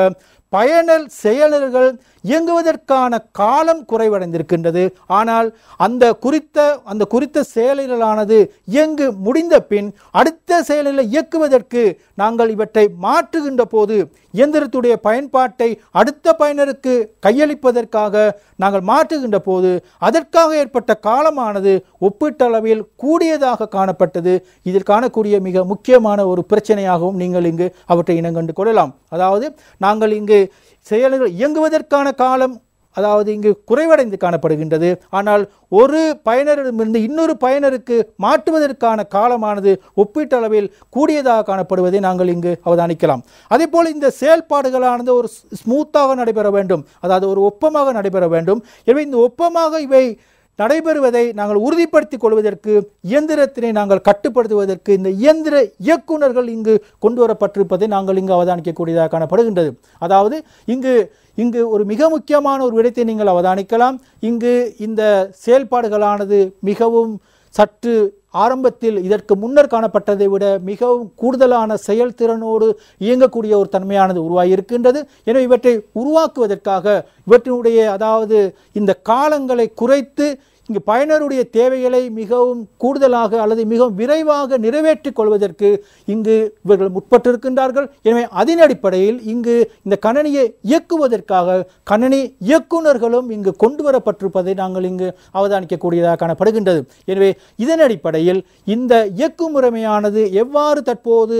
பயனர் செயலர்கள் இயங்குவதற்கான காலம் குறைவடைந்திருக்கின்றது ஆனால் அந்த குறித்த அந்த குறித்த செயலிகளானது இயங்கு முடிந்த பின் அடுத்த செயலிகளை இயக்குவதற்கு நாங்கள் இவற்றை மாற்றுகின்ற போது இயந்திரத்துடைய பயன்பாட்டை அடுத்த பயனருக்கு கையளிப்பதற்காக நாங்கள் மாற்றுகின்ற போது அதற்காக ஏற்பட்ட காலமானது ஒப்பீட்டளவில் கூடியதாக காணப்பட்டது இதில் காணக்கூடிய மிக முக்கியமான ஒரு பிரச்சனையாகவும் நீங்கள் இங்கு அவற்றை இனங்கண்டு கொள்ளலாம் அதாவது நாங்கள் இங்கு செயல்கள் இயங்குவதற்கான காலம் அதாவது இங்கு குறைவடைந்து காணப்படுகின்றது ஆனால் ஒரு பயனரிடமிருந்து இன்னொரு பயனருக்கு மாற்றுவதற்கான காலமானது ஒப்பீட்டளவில் கூடியதாக காணப்படுவதை நாங்கள் இங்கு அவதானிக்கலாம் அதே போல் இந்த செயல்பாடுகளானது ஒரு ஸ்மூத்தாக நடைபெற வேண்டும் அதாவது ஒரு ஒப்பமாக நடைபெற வேண்டும் எனவே இந்த ஒப்பமாக இவை நடைபெறுவதை நாங்கள் உறுதிப்படுத்திக் கொள்வதற்கு இயந்திரத்தினை நாங்கள் கட்டுப்படுத்துவதற்கு இந்த இயந்திர இயக்குநர்கள் இங்கு கொண்டு வரப்பட்டிருப்பதை நாங்கள் இங்கு அவதானிக்கக்கூடியதாக காணப்படுகின்றது அதாவது இங்கு இங்கு ஒரு மிக முக்கியமான ஒரு விடத்தை நீங்கள் அவதானிக்கலாம் இங்கு இந்த செயல்பாடுகளானது மிகவும் சற்று ஆரம்பத்தில் இதற்கு முன்னர் காணப்பட்டதை விட மிகவும் கூடுதலான செயல்திறனோடு இயங்கக்கூடிய ஒரு தன்மையானது உருவாகியிருக்கின்றது எனவே இவற்றை உருவாக்குவதற்காக இவற்றினுடைய அதாவது இந்த காலங்களை குறைத்து இங்கு பயனருடைய தேவைகளை மிகவும் கூடுதலாக அல்லது மிகவும் விரைவாக நிறைவேற்றிக் கொள்வதற்கு இங்கு இவர்கள் முற்பட்டிருக்கின்றார்கள் எனவே அதன் அடிப்படையில் இங்கு இந்த கணனியை இயக்குவதற்காக கணனி இயக்குநர்களும் இங்கு கொண்டு வரப்பட்டிருப்பதை நாங்கள் இங்கு அவதானிக்கக்கூடியதாக காணப்படுகின்றது எனவே இதன் அடிப்படையில் இந்த இயக்கு முறைமையானது எவ்வாறு தற்போது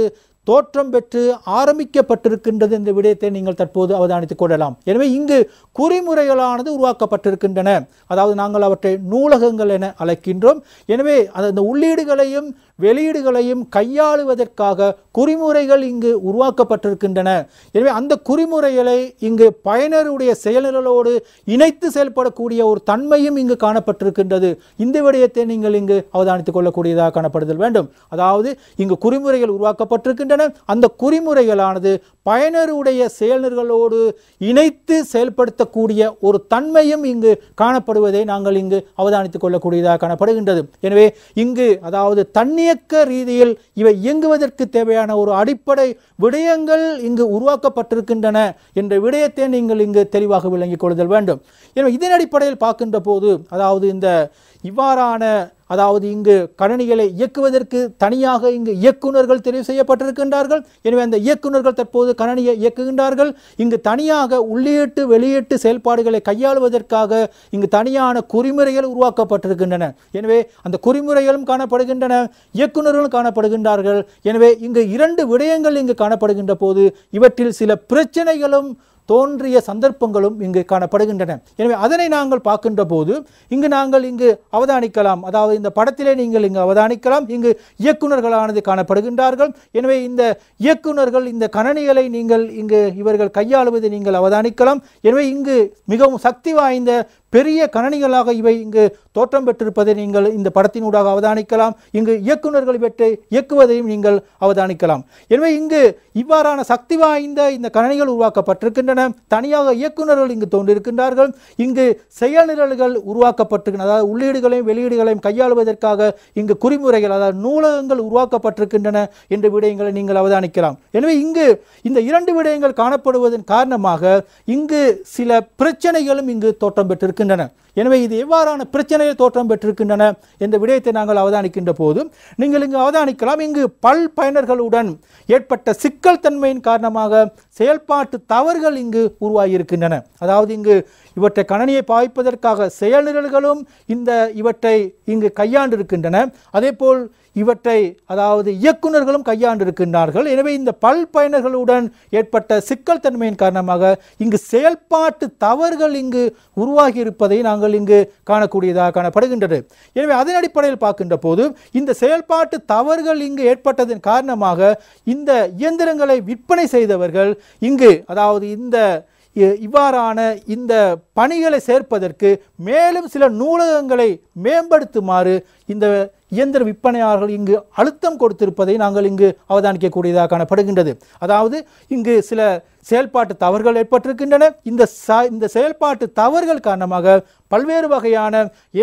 தோற்றம் பெற்று ஆரம்பிக்கப்பட்டிருக்கின்றது என்ற விடயத்தை நீங்கள் தற்போது அவதானித்துக் கொள்ளலாம் எனவே இங்கு குறிமுறைகளானது உருவாக்கப்பட்டிருக்கின்றன அதாவது நாங்கள் அவற்றை நூலகங்கள் என அழைக்கின்றோம் எனவே அந்த உள்ளீடுகளையும் வெளியீடுகளையும் கையாளுவதற்காக குறிமுறைகள் இங்கு உருவாக்கப்பட்டிருக்கின்றன எனவே அந்த குறிமுறைகளை இங்கு பயனருடைய செயல்களோடு இணைத்து செயல்படக்கூடிய ஒரு தன்மையும் இங்கு காணப்பட்டிருக்கின்றது இந்த விடயத்தை நீங்கள் இங்கு அவதானித்துக் கொள்ளக்கூடியதாக காணப்படுதல் வேண்டும் அதாவது இங்கு குறிமுறைகள் உருவாக்கப்பட்டிருக்கின்றன அந்த குறிமுறைகளானது பயனருடைய செயலர்களோடு இணைத்து செயல்படுத்தக்கூடிய ஒரு தன்மையும் இங்கு காணப்படுவதை நாங்கள் இங்கு அவதானித்துக் கொள்ளக்கூடியதாக காணப்படுகின்றது எனவே இங்கு அதாவது தண்ணீர் தானியக்க ரீதியில் இவை இயங்குவதற்கு தேவையான ஒரு அடிப்படை விடயங்கள் இங்கு உருவாக்கப்பட்டிருக்கின்றன என்ற விடயத்தை நீங்கள் இங்கு தெளிவாக விளங்கிக் கொள்ளுதல் வேண்டும் எனவே இதன் அடிப்படையில் பார்க்கின்ற போது அதாவது இந்த இவ்வாறான அதாவது இங்கு கணினிகளை இயக்குவதற்கு தனியாக இங்கு இயக்குநர்கள் தெரிவு செய்யப்பட்டிருக்கின்றார்கள் எனவே அந்த இயக்குநர்கள் தற்போது கணினியை இயக்குகின்றார்கள் இங்கு தனியாக உள்ளீட்டு வெளியீட்டு செயல்பாடுகளை கையாளுவதற்காக இங்கு தனியான குறிமுறைகள் உருவாக்கப்பட்டிருக்கின்றன எனவே அந்த குறிமுறைகளும் காணப்படுகின்றன இயக்குநர்களும் காணப்படுகின்றார்கள் எனவே இங்கு இரண்டு விடயங்கள் இங்கு காணப்படுகின்ற போது இவற்றில் சில பிரச்சனைகளும் தோன்றிய சந்தர்ப்பங்களும் இங்கு காணப்படுகின்றன எனவே அதனை நாங்கள் பார்க்கின்ற போது இங்கு நாங்கள் இங்கு அவதானிக்கலாம் அதாவது இந்த படத்திலே நீங்கள் இங்கு அவதானிக்கலாம் இங்கு இயக்குநர்களானது காணப்படுகின்றார்கள் எனவே இந்த இயக்குநர்கள் இந்த கணனிகளை நீங்கள் இங்கு இவர்கள் கையாளுவதை நீங்கள் அவதானிக்கலாம் எனவே இங்கு மிகவும் சக்தி வாய்ந்த பெரிய கணனிகளாக இவை இங்கு தோற்றம் பெற்றிருப்பதை நீங்கள் இந்த படத்தினூடாக அவதானிக்கலாம் இங்கு இயக்குநர்கள் பெற்று இயக்குவதையும் நீங்கள் அவதானிக்கலாம் எனவே இங்கு இவ்வாறான சக்தி வாய்ந்த இந்த கணனிகள் உருவாக்கப்பட்டிருக்கின்றன தனியாக இயக்குநர்கள் இங்கு தோன்றிருக்கின்றார்கள் இங்கு செயல்நிரல்கள் உருவாக்கப்பட்டிருக்கின்றன அதாவது உள்ளீடுகளையும் வெளியீடுகளையும் கையாளுவதற்காக இங்கு குறிமுறைகள் அதாவது நூலகங்கள் உருவாக்கப்பட்டிருக்கின்றன என்ற விடயங்களை நீங்கள் அவதானிக்கலாம் எனவே இங்கு இந்த இரண்டு விடயங்கள் காணப்படுவதன் காரணமாக இங்கு சில பிரச்சனைகளும் இங்கு தோற்றம் பெற்றிருக்கின்றன இருக்கின்றன எனவே இது எவ்வாறான பிரச்சனையில் தோற்றம் பெற்றிருக்கின்றன என்ற விடயத்தை நாங்கள் அவதானிக்கின்ற போது நீங்கள் இங்கு அவதானிக்கலாம் இங்கு பல் பயனர்களுடன் ஏற்பட்ட சிக்கல் தன்மையின் காரணமாக செயல்பாட்டு தவறுகள் இங்கு உருவாகியிருக்கின்றன அதாவது இங்கு இவற்றை கணனியை பாய்ப்பதற்காக செயல்நிரல்களும் இந்த இவற்றை இங்கு கையாண்டிருக்கின்றன அதேபோல் இவற்றை அதாவது இயக்குநர்களும் கையாண்டிருக்கின்றார்கள் எனவே இந்த பல் பயனர்களுடன் ஏற்பட்ட சிக்கல் தன்மையின் காரணமாக இங்கு செயல்பாட்டு தவறுகள் இங்கு உருவாகி இருப்பதை நாங்கள் சம்பவங்கள் இங்கு காணக்கூடியதாக காணப்படுகின்றது எனவே அதன் அடிப்படையில் பார்க்கின்ற போது இந்த செயல்பாட்டு தவறுகள் இங்கு ஏற்பட்டதன் காரணமாக இந்த இயந்திரங்களை விற்பனை செய்தவர்கள் இங்கு அதாவது இந்த இவ்வாறான இந்த பணிகளை சேர்ப்பதற்கு மேலும் சில நூலகங்களை மேம்படுத்துமாறு இந்த இயந்திர விற்பனையாளர்கள் இங்கு அழுத்தம் கொடுத்திருப்பதை நாங்கள் இங்கு அவதானிக்கக்கூடியதாக காணப்படுகின்றது அதாவது இங்கு சில செயல்பாட்டு தவறுகள் ஏற்பட்டிருக்கின்றன இந்த ச இந்த செயல்பாட்டு தவறுகள் காரணமாக பல்வேறு வகையான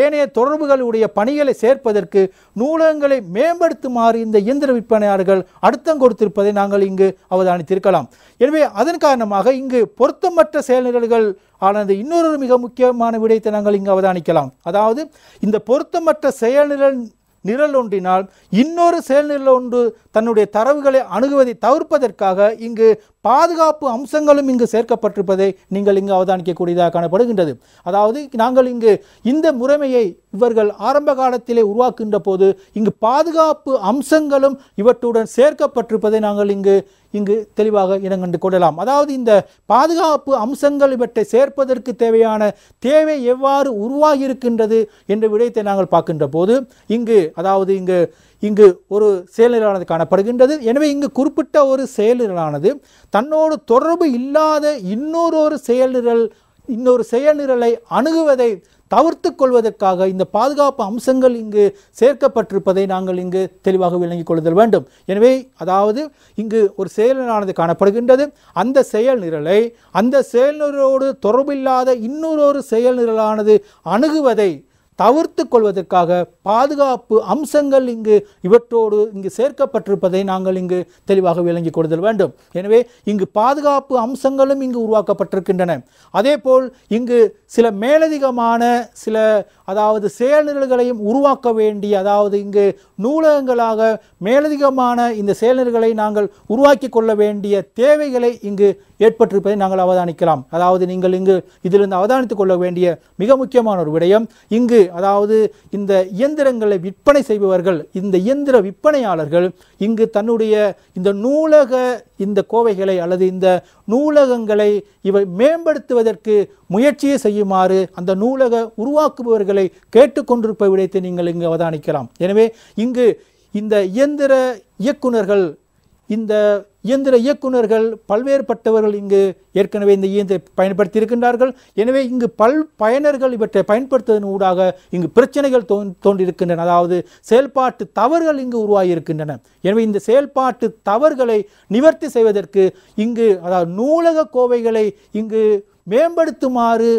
ஏனைய தொடர்புகளுடைய பணிகளை சேர்ப்பதற்கு நூலகங்களை மேம்படுத்துமாறு இந்த இயந்திர விற்பனையாளர்கள் அழுத்தம் கொடுத்திருப்பதை நாங்கள் இங்கு அவதானித்திருக்கலாம் எனவே அதன் காரணமாக இங்கு பொருத்தமற்ற செயல்நிலைகள் ஆனது இன்னொரு மிக முக்கியமான விடயத்தை நாங்கள் இங்கு அவதானிக்கலாம் அதாவது இந்த பொருத்தமற்ற செயல்நிலை நிரல் ஒன்றினால் இன்னொரு நிரல் ஒன்று தன்னுடைய தரவுகளை அணுகுவதை தவிர்ப்பதற்காக இங்கு பாதுகாப்பு அம்சங்களும் இங்கு சேர்க்கப்பட்டிருப்பதை நீங்கள் இங்கு அவதானிக்கக்கூடியதாக காணப்படுகின்றது அதாவது நாங்கள் இங்கு இந்த முறைமையை இவர்கள் ஆரம்ப காலத்திலே உருவாக்குகின்ற போது இங்கு பாதுகாப்பு அம்சங்களும் இவற்றுடன் சேர்க்கப்பட்டிருப்பதை நாங்கள் இங்கு இங்கு தெளிவாக இடங்கண்டு கொள்ளலாம் அதாவது இந்த பாதுகாப்பு அம்சங்கள் இவற்றை சேர்ப்பதற்கு தேவையான தேவை எவ்வாறு உருவாகி இருக்கின்றது என்ற விடயத்தை நாங்கள் பார்க்கின்ற போது இங்கு அதாவது இங்கு இங்கு ஒரு செயல்நிலானது காணப்படுகின்றது எனவே இங்கு குறிப்பிட்ட ஒரு செயலிரலானது தன்னோடு தொடர்பு இல்லாத இன்னொரு ஒரு செயலிரல் இன்னொரு நிரலை அணுகுவதை தவிர்த்து கொள்வதற்காக இந்த பாதுகாப்பு அம்சங்கள் இங்கு சேர்க்கப்பட்டிருப்பதை நாங்கள் இங்கு தெளிவாக விளங்கிக் கொள்ளுதல் வேண்டும் எனவே அதாவது இங்கு ஒரு செயலானது காணப்படுகின்றது அந்த செயல் நிரலை அந்த செயல் நிரலோடு தொடர்பில்லாத இன்னொரு செயல் நிரலானது அணுகுவதை தவிர்த்து கொள்வதற்காக பாதுகாப்பு அம்சங்கள் இங்கு இவற்றோடு இங்கு சேர்க்கப்பட்டிருப்பதை நாங்கள் இங்கு தெளிவாக விளங்கிக் கொடுத்தல் வேண்டும் எனவே இங்கு பாதுகாப்பு அம்சங்களும் இங்கு உருவாக்கப்பட்டிருக்கின்றன அதேபோல் இங்கு சில மேலதிகமான சில அதாவது செயல்நிரல்களையும் உருவாக்க வேண்டிய அதாவது இங்கு நூலகங்களாக மேலதிகமான இந்த செயல்நிரல்களை நாங்கள் உருவாக்கி கொள்ள வேண்டிய தேவைகளை இங்கு ஏற்பட்டிருப்பதை நாங்கள் அவதானிக்கலாம் அதாவது நீங்கள் இங்கு இதிலிருந்து அவதானித்துக் கொள்ள வேண்டிய மிக முக்கியமான ஒரு விடயம் இங்கு அதாவது இந்த இயந்திரங்களை விற்பனை செய்பவர்கள் இந்த இயந்திர விற்பனையாளர்கள் இங்கு தன்னுடைய இந்த நூலக இந்த கோவைகளை அல்லது இந்த நூலகங்களை இவை மேம்படுத்துவதற்கு முயற்சியை செய்யுமாறு அந்த நூலக உருவாக்குபவர்களை கேட்டுக்கொண்டிருப்ப விடத்தை நீங்கள் இங்கு அவதானிக்கலாம் எனவே இங்கு இந்த இயந்திர இயக்குநர்கள் இந்த இயந்திர இயக்குநர்கள் பல்வேறுபட்டவர்கள் இங்கு ஏற்கனவே இந்த இயந்திர பயன்படுத்தி இருக்கின்றார்கள் எனவே இங்கு பல் பயனர்கள் இவற்றை பயன்படுத்துவதன் ஊடாக இங்கு பிரச்சனைகள் தோன் தோன்றியிருக்கின்றன அதாவது செயல்பாட்டு தவறுகள் இங்கு உருவாகியிருக்கின்றன எனவே இந்த செயல்பாட்டு தவறுகளை நிவர்த்தி செய்வதற்கு இங்கு அதாவது நூலக கோவைகளை இங்கு மேம்படுத்துமாறு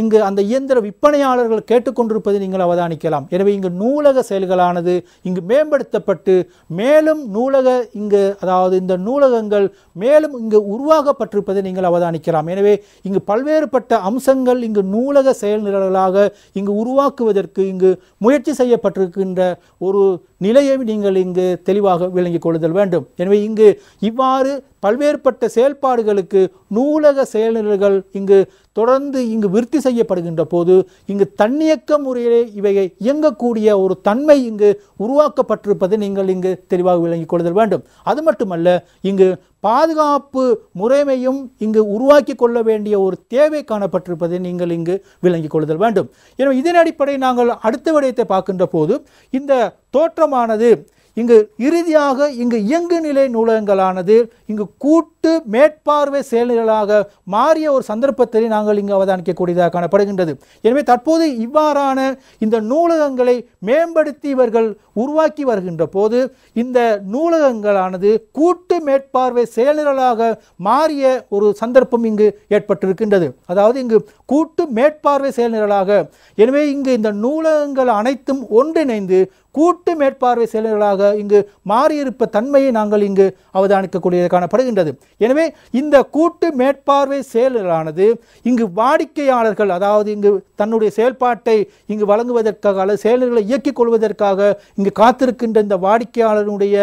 இங்கு அந்த இயந்திர விற்பனையாளர்கள் கேட்டுக்கொண்டிருப்பதை நீங்கள் அவதானிக்கலாம் எனவே இங்கு நூலக செயல்களானது இங்கு மேம்படுத்தப்பட்டு மேலும் நூலக இங்கு அதாவது இந்த நூலகங்கள் மேலும் இங்கு உருவாகப்பட்டிருப்பதை நீங்கள் அவதானிக்கலாம் எனவே இங்கு பல்வேறுபட்ட அம்சங்கள் இங்கு நூலக செயல் நிரல்களாக இங்கு உருவாக்குவதற்கு இங்கு முயற்சி செய்யப்பட்டிருக்கின்ற ஒரு நிலையை நீங்கள் இங்கு தெளிவாக விளங்கிக் கொள்ளுதல் வேண்டும் எனவே இங்கு இவ்வாறு பல்வேறுபட்ட செயல்பாடுகளுக்கு நூலக செயல்நிரல்கள் இங்கு தொடர்ந்து இங்கு விருத்தி செய்யப்படுகின்ற போது இங்கு தன்னியக்க முறையிலே இவை இயங்கக்கூடிய ஒரு தன்மை இங்கு உருவாக்கப்பட்டிருப்பதை நீங்கள் இங்கு தெளிவாக விளங்கிக் கொள்ளுதல் வேண்டும் அது மட்டுமல்ல இங்கு பாதுகாப்பு முறைமையும் இங்கு உருவாக்கி கொள்ள வேண்டிய ஒரு தேவை காணப்பட்டிருப்பதை நீங்கள் இங்கு விளங்கிக் கொள்ளுதல் வேண்டும் எனவே இதன் அடிப்படையில் நாங்கள் அடுத்த விடயத்தை பார்க்கின்ற போது இந்த தோற்றமானது இங்கு இறுதியாக இங்கு இயங்கு நிலை நூலகங்களானது இங்கு கூட்டு மேற்பார்வை செயல்களாக மாறிய ஒரு சந்தர்ப்பத்தை நாங்கள் இங்கு அவதானிக்கக்கூடியதாக காணப்படுகின்றது எனவே தற்போது இவ்வாறான இந்த நூலகங்களை மேம்படுத்தி இவர்கள் உருவாக்கி வருகின்ற போது இந்த நூலகங்களானது கூட்டு மேற்பார்வை செயல்களாக மாறிய ஒரு சந்தர்ப்பம் இங்கு ஏற்பட்டிருக்கின்றது அதாவது இங்கு கூட்டு மேற்பார்வை செயல்நிரலாக எனவே இங்கு இந்த நூலகங்கள் அனைத்தும் ஒன்றிணைந்து கூட்டு மேற்பார்வை செயலர்களாக இங்கு மாறியிருப்ப தன்மையை நாங்கள் இங்கு அவதானிக்கக்கூடியது காணப்படுகின்றது எனவே இந்த கூட்டு மேற்பார்வை செயலர்களானது இங்கு வாடிக்கையாளர்கள் அதாவது இங்கு தன்னுடைய செயல்பாட்டை இங்கு வழங்குவதற்காக அல்லது செயலர்களை இயக்கிக் கொள்வதற்காக இங்கு காத்திருக்கின்ற இந்த வாடிக்கையாளருடைய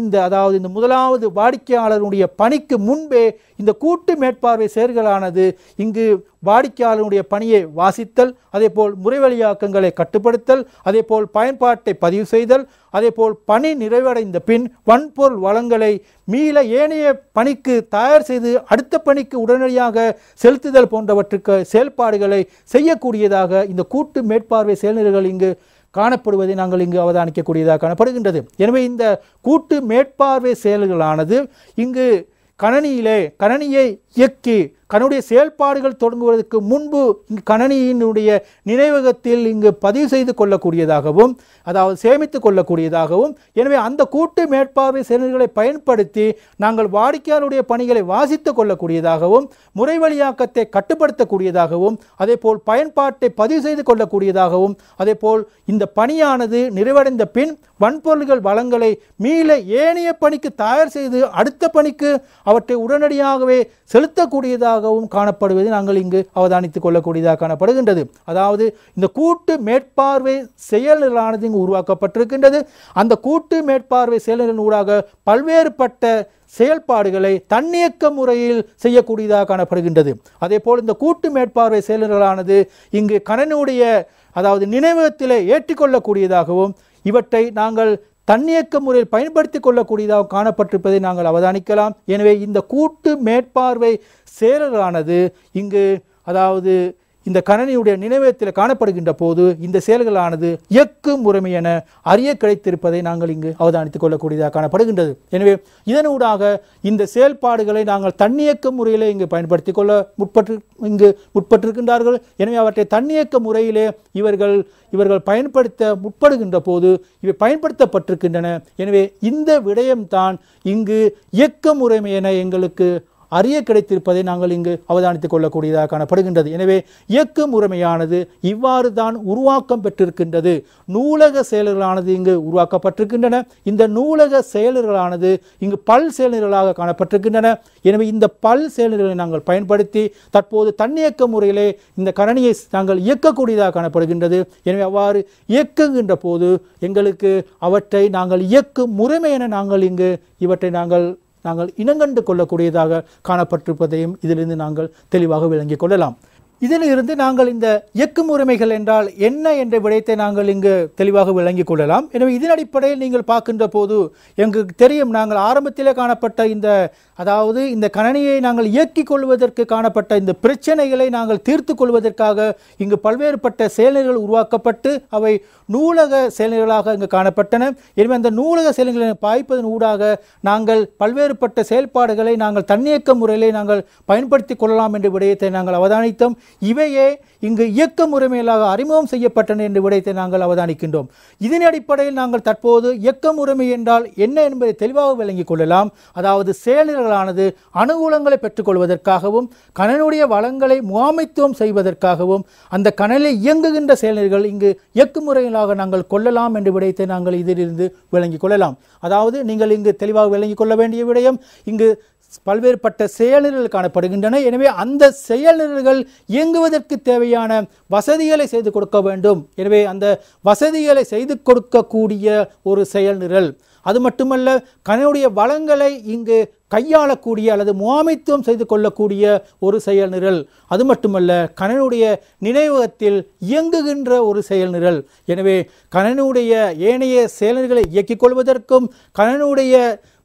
இந்த அதாவது இந்த முதலாவது வாடிக்கையாளருடைய பணிக்கு முன்பே இந்த கூட்டு மேற்பார்வை செயல்களானது இங்கு வாடிக்கையாளருடைய பணியை வாசித்தல் அதேபோல் முறைவழியாக்கங்களை கட்டுப்படுத்தல் அதேபோல் பயன்பாட்டை பதிவு செய்தல் அதேபோல் பணி நிறைவடைந்த பின் வன்பொருள் வளங்களை மீள ஏனைய பணிக்கு தயார் செய்து அடுத்த பணிக்கு உடனடியாக செலுத்துதல் போன்றவற்றுக்கு செயல்பாடுகளை செய்யக்கூடியதாக இந்த கூட்டு மேற்பார்வை செயலர்கள் இங்கு காணப்படுவதை நாங்கள் இங்கு அவதானிக்கக்கூடியதாக காணப்படுகின்றது எனவே இந்த கூட்டு மேற்பார்வை செயல்களானது இங்கு கணனியிலே கணனியை இயக்கி கனுடைய செயல்பாடுகள் தொடங்குவதற்கு முன்பு இங்கு கணனியினுடைய நினைவகத்தில் இங்கு பதிவு செய்து கொள்ளக்கூடியதாகவும் அதாவது சேமித்து கொள்ளக்கூடியதாகவும் எனவே அந்த கூட்டு மேற்பார்வை செயல்களை பயன்படுத்தி நாங்கள் வாடிக்கையாளருடைய பணிகளை வாசித்து கொள்ளக்கூடியதாகவும் முறை வழியாக்கத்தை கட்டுப்படுத்தக்கூடியதாகவும் போல் பயன்பாட்டை பதிவு செய்து கொள்ளக்கூடியதாகவும் அதே போல் இந்த பணியானது நிறைவடைந்த பின் வன்பொருள்கள் வளங்களை மீள ஏனைய பணிக்கு தயார் செய்து அடுத்த பணிக்கு அவற்றை உடனடியாகவே செல் செலுத்தக்கூடியதாகவும் காணப்படுவதை நாங்கள் இங்கு அவதானித்துக் கொள்ளக்கூடியதாக காணப்படுகின்றது அதாவது இந்த கூட்டு மேற்பார்வை செயல்நிலானது இங்கு உருவாக்கப்பட்டிருக்கின்றது அந்த கூட்டு மேற்பார்வை செயல்நிலையின் ஊடாக பல்வேறுபட்ட செயல்பாடுகளை தன்னியக்க முறையில் செய்யக்கூடியதாக காணப்படுகின்றது அதே போல் இந்த கூட்டு மேற்பார்வை செயலர்களானது இங்கு கணனுடைய அதாவது நினைவகத்திலே ஏற்றிக்கொள்ளக்கூடியதாகவும் இவற்றை நாங்கள் தன்னியக்க முறையில் பயன்படுத்தி கொள்ளக்கூடியதாக காணப்பட்டிருப்பதை நாங்கள் அவதானிக்கலாம் எனவே இந்த கூட்டு மேற்பார்வை சேரலானது இங்கு அதாவது இந்த கணனியுடைய நினைவேத்தில் காணப்படுகின்ற போது இந்த செயல்களானது எக்கு முறைமை என அறிய கிடைத்திருப்பதை நாங்கள் இங்கு அவதானித்துக் கொள்ளக்கூடியதாக காணப்படுகின்றது எனவே இதனூடாக இந்த செயல்பாடுகளை நாங்கள் தன்னியக்க முறையிலே இங்கு பயன்படுத்திக் கொள்ள முற்பட்டு இங்கு முற்பட்டிருக்கின்றார்கள் எனவே அவற்றை தன்னியக்க முறையிலே இவர்கள் இவர்கள் பயன்படுத்த முற்படுகின்ற போது இவை பயன்படுத்தப்பட்டிருக்கின்றன எனவே இந்த விடயம்தான் இங்கு இயக்க முறைமை என எங்களுக்கு அறிய கிடைத்திருப்பதை நாங்கள் இங்கு அவதானித்துக் கொள்ளக்கூடியதாக காணப்படுகின்றது எனவே இயக்க முறைமையானது இவ்வாறு தான் உருவாக்கம் பெற்றிருக்கின்றது நூலக செயலர்களானது இங்கு உருவாக்கப்பட்டிருக்கின்றன இந்த நூலக செயலர்களானது இங்கு பல் செயலர்களாக காணப்பட்டிருக்கின்றன எனவே இந்த பல் செயலர்களை நாங்கள் பயன்படுத்தி தற்போது தன்னியக்க முறையிலே இந்த கணனியை நாங்கள் இயக்கக்கூடியதாக காணப்படுகின்றது எனவே அவ்வாறு இயக்குகின்ற போது எங்களுக்கு அவற்றை நாங்கள் இயக்கும் முறைமை என நாங்கள் இங்கு இவற்றை நாங்கள் நாங்கள் இனங்கண்டு கொள்ளக்கூடியதாக காணப்பட்டிருப்பதையும் இதிலிருந்து நாங்கள் தெளிவாக விளங்கிக் கொள்ளலாம் இதிலிருந்து நாங்கள் இந்த இயக்கு முறைமைகள் என்றால் என்ன என்ற விடயத்தை நாங்கள் இங்கு தெளிவாக விளங்கிக் கொள்ளலாம் எனவே இதன் அடிப்படையில் நீங்கள் பார்க்கின்ற போது எங்களுக்கு தெரியும் நாங்கள் ஆரம்பத்திலே காணப்பட்ட இந்த அதாவது இந்த கணனியை நாங்கள் இயக்கிக் கொள்வதற்கு காணப்பட்ட இந்த பிரச்சனைகளை நாங்கள் தீர்த்து கொள்வதற்காக இங்கு பல்வேறுபட்ட செயல்கள் உருவாக்கப்பட்டு அவை நூலக செயலர்களாக இங்கு காணப்பட்டன எனவே அந்த நூலக செயல்களை பாய்ப்பதன் ஊடாக நாங்கள் பல்வேறுபட்ட செயல்பாடுகளை நாங்கள் தன்னியக்க முறையிலே நாங்கள் பயன்படுத்தி கொள்ளலாம் என்ற விடயத்தை நாங்கள் அவதானித்தோம் இவையே இங்கு இயக்க முறைமைகளாக அறிமுகம் செய்யப்பட்டன என்ற விடயத்தை நாங்கள் அவதானிக்கின்றோம் இதன் அடிப்படையில் நாங்கள் தற்போது இயக்க முறைமை என்றால் என்ன என்பதை தெளிவாக விளங்கிக் கொள்ளலாம் அதாவது செயலர்களானது அனுகூலங்களை பெற்றுக்கொள்வதற்காகவும் கணனுடைய வளங்களை முகாமைத்துவம் செய்வதற்காகவும் அந்த கணலில் இயங்குகின்ற செயலர்கள் இங்கு இயக்கு முறைகளாக நாங்கள் கொள்ளலாம் என்ற விடயத்தை நாங்கள் இதிலிருந்து விளங்கிக் கொள்ளலாம் அதாவது நீங்கள் இங்கு தெளிவாக விளங்கிக் கொள்ள வேண்டிய விடயம் இங்கு பல்வேறுபட்ட செயல்நிலைகள் காணப்படுகின்றன எனவே அந்த செயல்நிலைகள் இயங்குவதற்கு தேவையான வசதிகளை செய்து கொடுக்க வேண்டும் எனவே அந்த வசதிகளை செய்து கொடுக்கக்கூடிய ஒரு செயல்நிரல் அது மட்டுமல்ல கனவுடைய வளங்களை இங்கு கையாளக்கூடிய அல்லது முகாமைத்துவம் செய்து கொள்ளக்கூடிய ஒரு செயல் நிரல் அது மட்டுமல்ல கணனுடைய நினைவகத்தில் இயங்குகின்ற ஒரு செயல் நிரல் எனவே கணனுடைய ஏனைய செயல்களை இயக்கிக் கொள்வதற்கும் கணனுடைய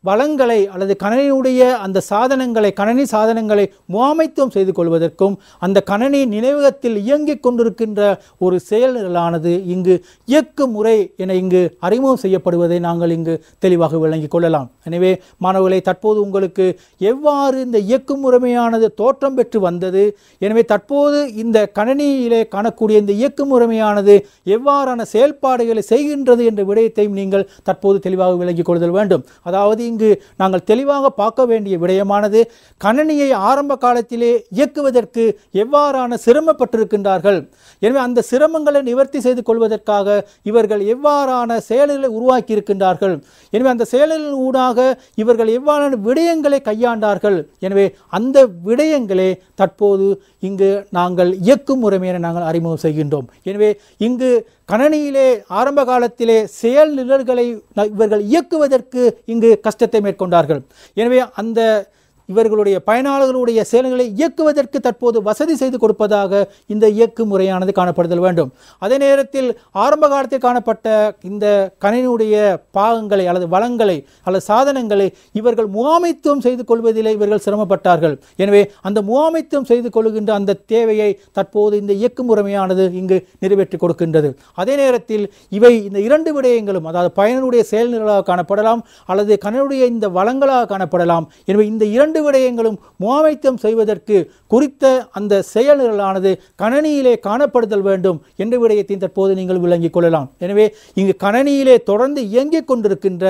வளங்களை அல்லது கணனியுடைய அந்த சாதனங்களை கணனி சாதனங்களை முகாமைத்துவம் செய்து கொள்வதற்கும் அந்த கணனி நினைவகத்தில் இயங்கிக் கொண்டிருக்கின்ற ஒரு செயலானது இங்கு இயக்கு முறை என இங்கு அறிமுகம் செய்யப்படுவதை நாங்கள் இங்கு தெளிவாக விளங்கிக் கொள்ளலாம் எனவே மாணவர்களை தற்போது உங்களுக்கு எவ்வாறு இந்த இயக்கு முறைமையானது தோற்றம் பெற்று வந்தது எனவே தற்போது இந்த கணனியிலே காணக்கூடிய இந்த இயக்கு முறைமையானது எவ்வாறான செயல்பாடுகளை செய்கின்றது என்ற விடயத்தையும் நீங்கள் தற்போது தெளிவாக விளங்கிக் கொள்ளுதல் வேண்டும் அதாவது இங்கு இங்கு நாங்கள் தெளிவாக பார்க்க வேண்டிய விடயமானது கணனியை ஆரம்ப காலத்திலே இயக்குவதற்கு எவ்வாறான சிரமப்பட்டிருக்கின்றார்கள் எனவே அந்த சிரமங்களை நிவர்த்தி செய்து கொள்வதற்காக இவர்கள் எவ்வாறான செயல்களை உருவாக்கி இருக்கின்றார்கள் எனவே அந்த செயல்களின் ஊடாக இவர்கள் எவ்வாறான விடயங்களை கையாண்டார்கள் எனவே அந்த விடயங்களே தற்போது இங்கு நாங்கள் இயக்கும் முறைமையை நாங்கள் அறிமுகம் செய்கின்றோம் எனவே இங்கு கணனியிலே ஆரம்ப காலத்திலே செயல் நிழல்களை இவர்கள் இயக்குவதற்கு இங்கு கஷ்டத்தை மேற்கொண்டார்கள் எனவே அந்த இவர்களுடைய பயனாளர்களுடைய செயல்களை இயக்குவதற்கு தற்போது வசதி செய்து கொடுப்பதாக இந்த இயக்கு முறையானது காணப்படுதல் வேண்டும் அதே நேரத்தில் ஆரம்ப காலத்தில் காணப்பட்ட இந்த கணினியுடைய பாகங்களை அல்லது வளங்களை அல்லது சாதனங்களை இவர்கள் முகாமைத்துவம் செய்து கொள்வதிலே இவர்கள் சிரமப்பட்டார்கள் எனவே அந்த முகாமைத்துவம் செய்து கொள்கின்ற அந்த தேவையை தற்போது இந்த இயக்கு முறைமையானது இங்கு நிறைவேற்றி கொடுக்கின்றது அதே நேரத்தில் இவை இந்த இரண்டு விடயங்களும் அதாவது பயனருடைய செயல்நிரலாக காணப்படலாம் அல்லது கணனுடைய இந்த வளங்களாக காணப்படலாம் எனவே இந்த இரண்டு இரண்டு விடயங்களும் மோமைத்தம் செய்வதற்கு குறித்த அந்த செயல்களானது கணனியிலே காணப்படுதல் வேண்டும் என்ற விடயத்தின் தற்போது நீங்கள் விளங்கிக் கொள்ளலாம் எனவே இங்கு கணனியிலே தொடர்ந்து இயங்கிக் கொண்டிருக்கின்ற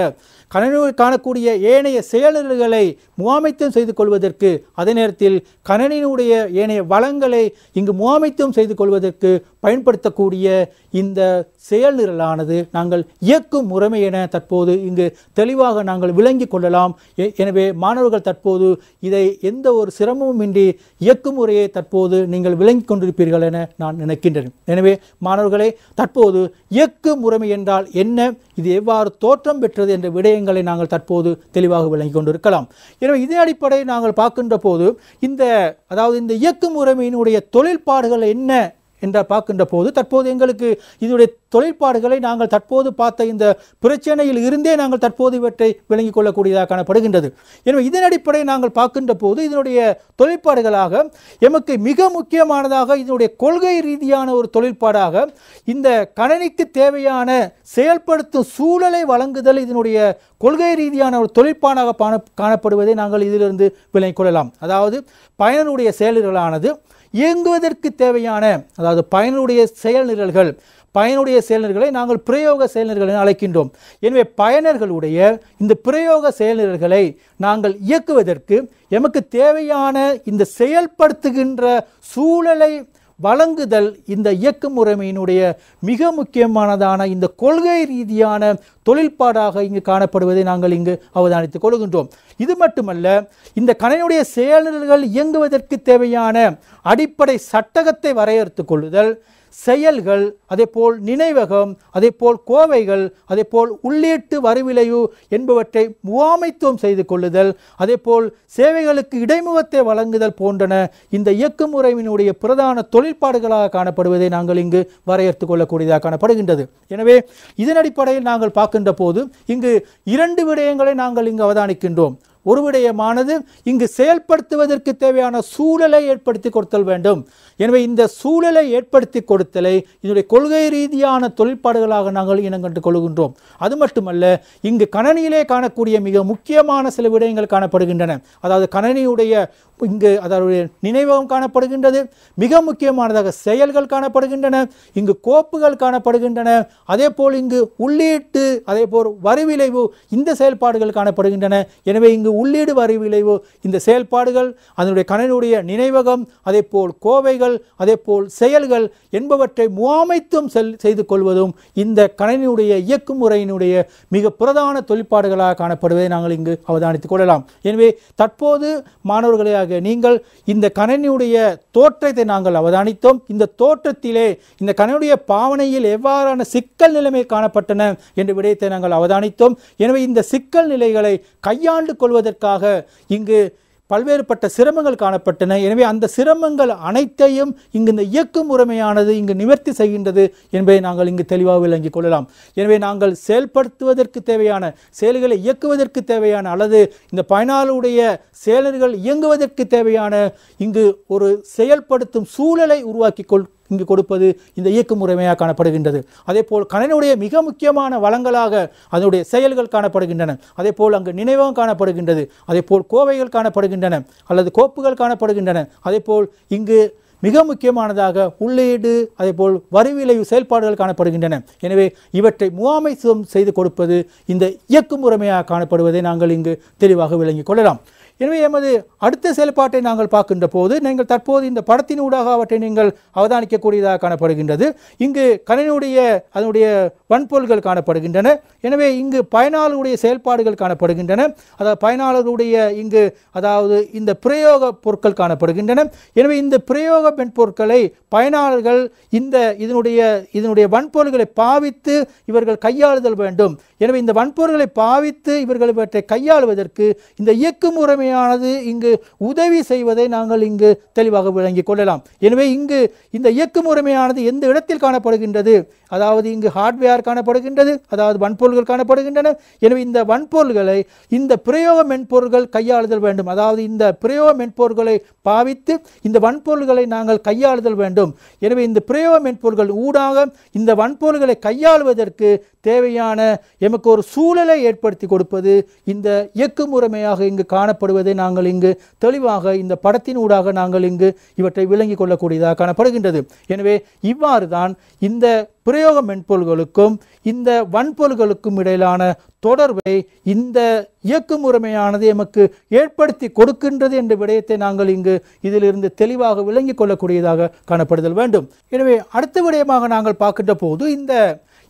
கணனியில் காணக்கூடிய ஏனைய செயலர்களை முகாமைத்தம் செய்து கொள்வதற்கு அதே நேரத்தில் கணனியினுடைய ஏனைய வளங்களை இங்கு முகாமைத்தம் செய்து கொள்வதற்கு பயன்படுத்தக்கூடிய இந்த நிரலானது நாங்கள் இயக்கும் முறைமை என தற்போது இங்கு தெளிவாக நாங்கள் விளங்கி கொள்ளலாம் எனவே மாணவர்கள் தற்போது இதை எந்த ஒரு இன்றி இயக்கும் முறையை தற்போது நீங்கள் விளங்கி கொண்டிருப்பீர்கள் என நான் நினைக்கின்றேன் எனவே மாணவர்களை தற்போது இயக்கு முறைமை என்றால் என்ன இது எவ்வாறு தோற்றம் பெற்றது என்ற விட விடயங்களை நாங்கள் தற்போது தெளிவாக விளங்கி கொண்டிருக்கலாம் எனவே இதே அடிப்படையில் நாங்கள் பார்க்கின்ற போது இந்த அதாவது இந்த இயக்கு முறைமையினுடைய தொழில்பாடுகள் என்ன என்ற பார்க்கின்ற போது தற்போது எங்களுக்கு இதனுடைய தொழிற்பாடுகளை நாங்கள் தற்போது பார்த்த இந்த பிரச்சனையில் இருந்தே நாங்கள் தற்போது இவற்றை விளங்கிக் கொள்ளக்கூடியதாக காணப்படுகின்றது எனவே இதன் அடிப்படையில் நாங்கள் பார்க்கின்ற போது இதனுடைய தொழிற்பாடுகளாக எமக்கு மிக முக்கியமானதாக இதனுடைய கொள்கை ரீதியான ஒரு தொழிற்பாடாக இந்த கணனிக்கு தேவையான செயல்படுத்தும் சூழலை வழங்குதல் இதனுடைய கொள்கை ரீதியான ஒரு தொழிற்பாடாக காணப்படுவதை நாங்கள் இதிலிருந்து விளங்கிக் கொள்ளலாம் அதாவது பயனனுடைய செயல்களானது இயங்குவதற்கு தேவையான அதாவது பயனுடைய செயல்நிரல்கள் பயனுடைய செயல்நிரல்களை நாங்கள் பிரயோக செயல்நிரல்கள் என அழைக்கின்றோம் எனவே பயனர்களுடைய இந்த பிரயோக செயல்நிரல்களை நாங்கள் இயக்குவதற்கு எமக்கு தேவையான இந்த செயல்படுத்துகின்ற சூழலை வழங்குதல் இந்த இயக்க முறைமையினுடைய மிக முக்கியமானதான இந்த கொள்கை ரீதியான தொழில்பாடாக இங்கு காணப்படுவதை நாங்கள் இங்கு அவதானித்துக் கொள்கின்றோம் இது மட்டுமல்ல இந்த கணையுடைய செயல்கள் இயங்குவதற்கு தேவையான அடிப்படை சட்டகத்தை வரையறுத்துக் கொள்ளுதல் செயல்கள் அதே போல் நினைவகம் அதே போல் கோவைகள் அதே போல் உள்ளீட்டு வரிவிலையு என்பவற்றை முகாமைத்துவம் செய்து கொள்ளுதல் அதே போல் சேவைகளுக்கு இடைமுகத்தை வழங்குதல் போன்றன இந்த இயக்கு முறைவினுடைய பிரதான தொழிற்பாடுகளாக காணப்படுவதை நாங்கள் இங்கு வரையறுத்து கொள்ளக்கூடியதாக காணப்படுகின்றது எனவே இதன் அடிப்படையில் நாங்கள் பார்க்கின்ற போது இங்கு இரண்டு விடயங்களை நாங்கள் இங்கு அவதானிக்கின்றோம் ஒரு விடயமானது இங்கு செயல்படுத்துவதற்கு தேவையான சூழலை ஏற்படுத்தி கொடுத்தல் வேண்டும் எனவே இந்த சூழலை ஏற்படுத்தி கொடுத்தலை இதனுடைய கொள்கை ரீதியான தொழிற்பாடுகளாக நாங்கள் இனங்கண்டு கொள்கின்றோம் அது மட்டுமல்ல இங்கு கணனியிலே காணக்கூடிய மிக முக்கியமான சில விடயங்கள் காணப்படுகின்றன அதாவது கணனியுடைய இங்கு அதனுடைய நினைவகம் காணப்படுகின்றது மிக முக்கியமானதாக செயல்கள் காணப்படுகின்றன இங்கு கோப்புகள் காணப்படுகின்றன அதே போல் இங்கு உள்ளீட்டு அதே போல் வரிவிளைவு இந்த செயல்பாடுகள் காணப்படுகின்றன எனவே இங்கு உள்ளீடு வரிவிளைவு இந்த செயல்பாடுகள் அதனுடைய கணனுடைய நினைவகம் அதே போல் கோவைகள் அதே போல் செயல்கள் என்பவற்றை முகாமைத்தும் செல் செய்து கொள்வதும் இந்த கணனியுடைய இயக்கும் முறையினுடைய மிக பிரதான தொழிற்பாடுகளாக காணப்படுவதை நாங்கள் இங்கு அவதானித்துக் கொள்ளலாம் எனவே தற்போது மாணவர்களாக வழியாக நீங்கள் இந்த கணனியுடைய தோற்றத்தை நாங்கள் அவதானித்தோம் இந்த தோற்றத்திலே இந்த கணனுடைய பாவனையில் எவ்வாறான சிக்கல் நிலைமை காணப்பட்டன என்ற விடயத்தை நாங்கள் அவதானித்தோம் எனவே இந்த சிக்கல் நிலைகளை கையாண்டு கொள்வதற்காக இங்கு பல்வேறுபட்ட சிரமங்கள் காணப்பட்டன எனவே அந்த சிரமங்கள் அனைத்தையும் இங்கு இந்த இயக்கும் முறைமையானது இங்கு நிவர்த்தி செய்கின்றது என்பதை நாங்கள் இங்கு தெளிவாக விளங்கிக் கொள்ளலாம் எனவே நாங்கள் செயல்படுத்துவதற்கு தேவையான செயல்களை இயக்குவதற்கு தேவையான அல்லது இந்த பயனாளருடைய செயலர்கள் இயங்குவதற்கு தேவையான இங்கு ஒரு செயல்படுத்தும் சூழலை உருவாக்கி கொள் இங்கு கொடுப்பது இந்த இயக்க முறைமையாக காணப்படுகின்றது அதே போல் கணனுடைய மிக முக்கியமான வளங்களாக அதனுடைய செயல்கள் காணப்படுகின்றன அதே போல் அங்கு நினைவகம் காணப்படுகின்றது அதே போல் கோவைகள் காணப்படுகின்றன அல்லது கோப்புகள் காணப்படுகின்றன அதே போல் இங்கு மிக முக்கியமானதாக உள்ளீடு அதேபோல் வரி செயல்பாடுகள் காணப்படுகின்றன எனவே இவற்றை முகாமைத்துவம் செய்து கொடுப்பது இந்த இயக்கு முறைமையாக காணப்படுவதை நாங்கள் இங்கு தெளிவாக விளங்கிக் கொள்ளலாம் எனவே எமது அடுத்த செயல்பாட்டை நாங்கள் பார்க்கின்ற போது நீங்கள் தற்போது இந்த படத்தின் ஊடாக அவற்றை நீங்கள் அவதானிக்கக்கூடியதாக காணப்படுகின்றது இங்கு கணினுடைய அதனுடைய வன்பொருள்கள் காணப்படுகின்றன எனவே இங்கு பயனாளருடைய செயல்பாடுகள் காணப்படுகின்றன அதாவது பயனாளருடைய இங்கு அதாவது இந்த பிரயோக பொருட்கள் காணப்படுகின்றன எனவே இந்த பிரயோக மென்பொருட்களை பயனாளர்கள் இந்த இதனுடைய இதனுடைய வன்பொருள்களை பாவித்து இவர்கள் கையாளுதல் வேண்டும் எனவே இந்த வன்பொருள்களை பாவித்து இவர்கள் இவற்றை கையாளுவதற்கு இந்த இயக்கு முறைமை தலைமையானது இங்கு உதவி செய்வதை நாங்கள் இங்கு தெளிவாக விளங்கிக் கொள்ளலாம் எனவே இங்கு இந்த இயக்கு முறைமையானது எந்த இடத்தில் காணப்படுகின்றது அதாவது இங்கு ஹார்ட்வேர் காணப்படுகின்றது அதாவது வன்பொருள்கள் காணப்படுகின்றன எனவே இந்த வன்பொருள்களை இந்த பிரயோக மென்பொருள்கள் கையாளுதல் வேண்டும் அதாவது இந்த பிரயோக மென்பொருள்களை பாவித்து இந்த வன்பொருள்களை நாங்கள் கையாளுதல் வேண்டும் எனவே இந்த பிரயோக மென்பொருள்கள் ஊடாக இந்த வன்பொருள்களை கையாளுவதற்கு தேவையான எமக்கு ஒரு சூழலை ஏற்படுத்தி கொடுப்பது இந்த இயக்கு முறைமையாக இங்கு காணப்படுவது காணப்படுவதை நாங்கள் இங்கு தெளிவாக இந்த படத்தின் ஊடாக நாங்கள் இங்கு இவற்றை விளங்கி கொள்ளக்கூடியதாக காணப்படுகின்றது எனவே இவ்வாறு தான் இந்த பிரயோக மென்பொருள்களுக்கும் இந்த வன்பொருள்களுக்கும் இடையிலான தொடர்பை இந்த இயக்கு முறைமையானது எமக்கு ஏற்படுத்தி கொடுக்கின்றது என்ற விடயத்தை நாங்கள் இங்கு இதிலிருந்து தெளிவாக விளங்கிக் கொள்ளக்கூடியதாக காணப்படுதல் வேண்டும் எனவே அடுத்த விடயமாக நாங்கள் பார்க்கின்ற போது இந்த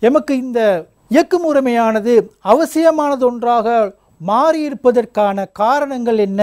எமக்கு இந்த இயக்கு முறைமையானது அவசியமானது ஒன்றாக மாறியிருப்பதற்கான காரணங்கள் என்ன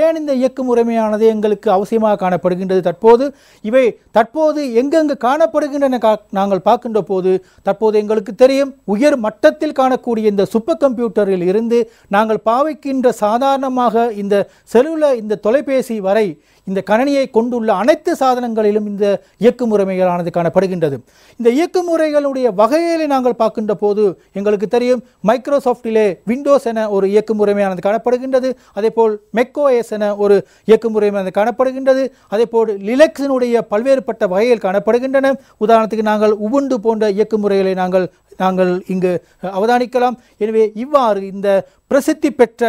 ஏன் இந்த இயக்கு முறைமையானது எங்களுக்கு அவசியமாக காணப்படுகின்றது தற்போது இவை தற்போது எங்கெங்கு காணப்படுகின்றன நாங்கள் பார்க்கின்ற போது தற்போது எங்களுக்கு தெரியும் உயர் மட்டத்தில் காணக்கூடிய இந்த சூப்பர் கம்ப்யூட்டரில் இருந்து நாங்கள் பாவிக்கின்ற சாதாரணமாக இந்த செலுல இந்த தொலைபேசி வரை இந்த கணனியை கொண்டுள்ள அனைத்து சாதனங்களிலும் இந்த இயக்கு முறைமைகளானது காணப்படுகின்றது இந்த இயக்கு முறைகளுடைய வகைகளை நாங்கள் பார்க்கின்ற போது எங்களுக்கு தெரியும் மைக்ரோசாஃப்டிலே விண்டோஸ் என ஒரு இயக்கு முறைமையானது காணப்படுகின்றது அதேபோல் மெக்கோ ஓஎஸ் என ஒரு இயக்குமுறை காணப்படுகின்றது அதே போல் லிலக்ஸினுடைய பல்வேறுபட்ட வகைகள் காணப்படுகின்றன உதாரணத்துக்கு நாங்கள் உபுண்டு போன்ற இயக்குமுறைகளை நாங்கள் நாங்கள் இங்கு அவதானிக்கலாம் எனவே இவ்வாறு இந்த பிரசித்தி பெற்ற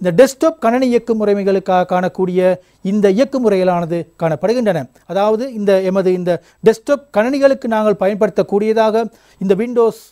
இந்த டெஸ்க்டாப் கணனி இயக்கு முறைமைகளுக்காக காணக்கூடிய இந்த இயக்கு முறைகளானது காணப்படுகின்றன அதாவது இந்த எமது இந்த டெஸ்க்டாப் கணனிகளுக்கு நாங்கள் பயன்படுத்தக்கூடியதாக இந்த விண்டோஸ்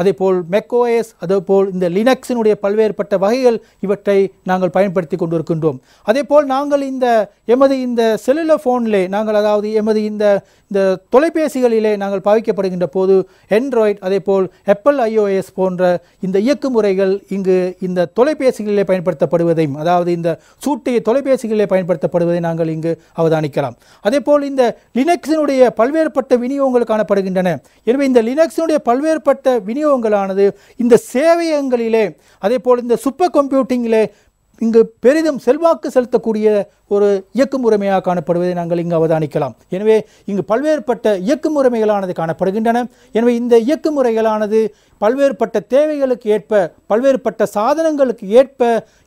அதேபோல் மெக்கோஎஸ் அதேபோல் இந்த லினக்ஸினுடைய பல்வேறுபட்ட வகைகள் இவற்றை நாங்கள் பயன்படுத்தி கொண்டிருக்கின்றோம் அதேபோல் நாங்கள் இந்த எமது இந்த செல்லுல ஃபோனிலே நாங்கள் அதாவது எமது இந்த இந்த தொலைபேசிகளிலே நாங்கள் பாவிக்கப்படுகின்ற போது என்ட்ராய்ட் அதேபோல் ஆப்பிள் ஐஓஎஸ் போன்ற இந்த இயக்கு முறைகள் இங்கு இந்த தொலைபேசிகளிலே பயன்படுத்தப்படுவதையும் அதாவது இந்த சூட்டி தொலைபேசிகளிலே பயன்படுத்தப்படுவதை நாங்கள் இங்கு அவதானிக்கலாம் அதேபோல் இந்த லினக்ஸினுடைய பல்வேறுபட்ட விநியோகங்கள் காணப்படுகின்றன எனவே இந்த லினக்ஸினுடைய பல்வேறுபட்ட விநியோக விநியோகங்களானது இந்த சேவையகங்களிலே அதே போல் இந்த சூப்பர் கம்ப்யூட்டிங்கிலே இங்கு பெரிதும் செல்வாக்கு செலுத்தக்கூடிய ஒரு இயக்கு முறைமையாக காணப்படுவதை நாங்கள் இங்கு அவதானிக்கலாம் எனவே இங்கு பல்வேறுபட்ட இயக்கு முறைமைகளானது காணப்படுகின்றன எனவே இந்த இயக்கு முறைகளானது பல்வேறுபட்ட தேவைகளுக்கு ஏற்ப பல்வேறுபட்ட சாதனங்களுக்கு ஏற்ப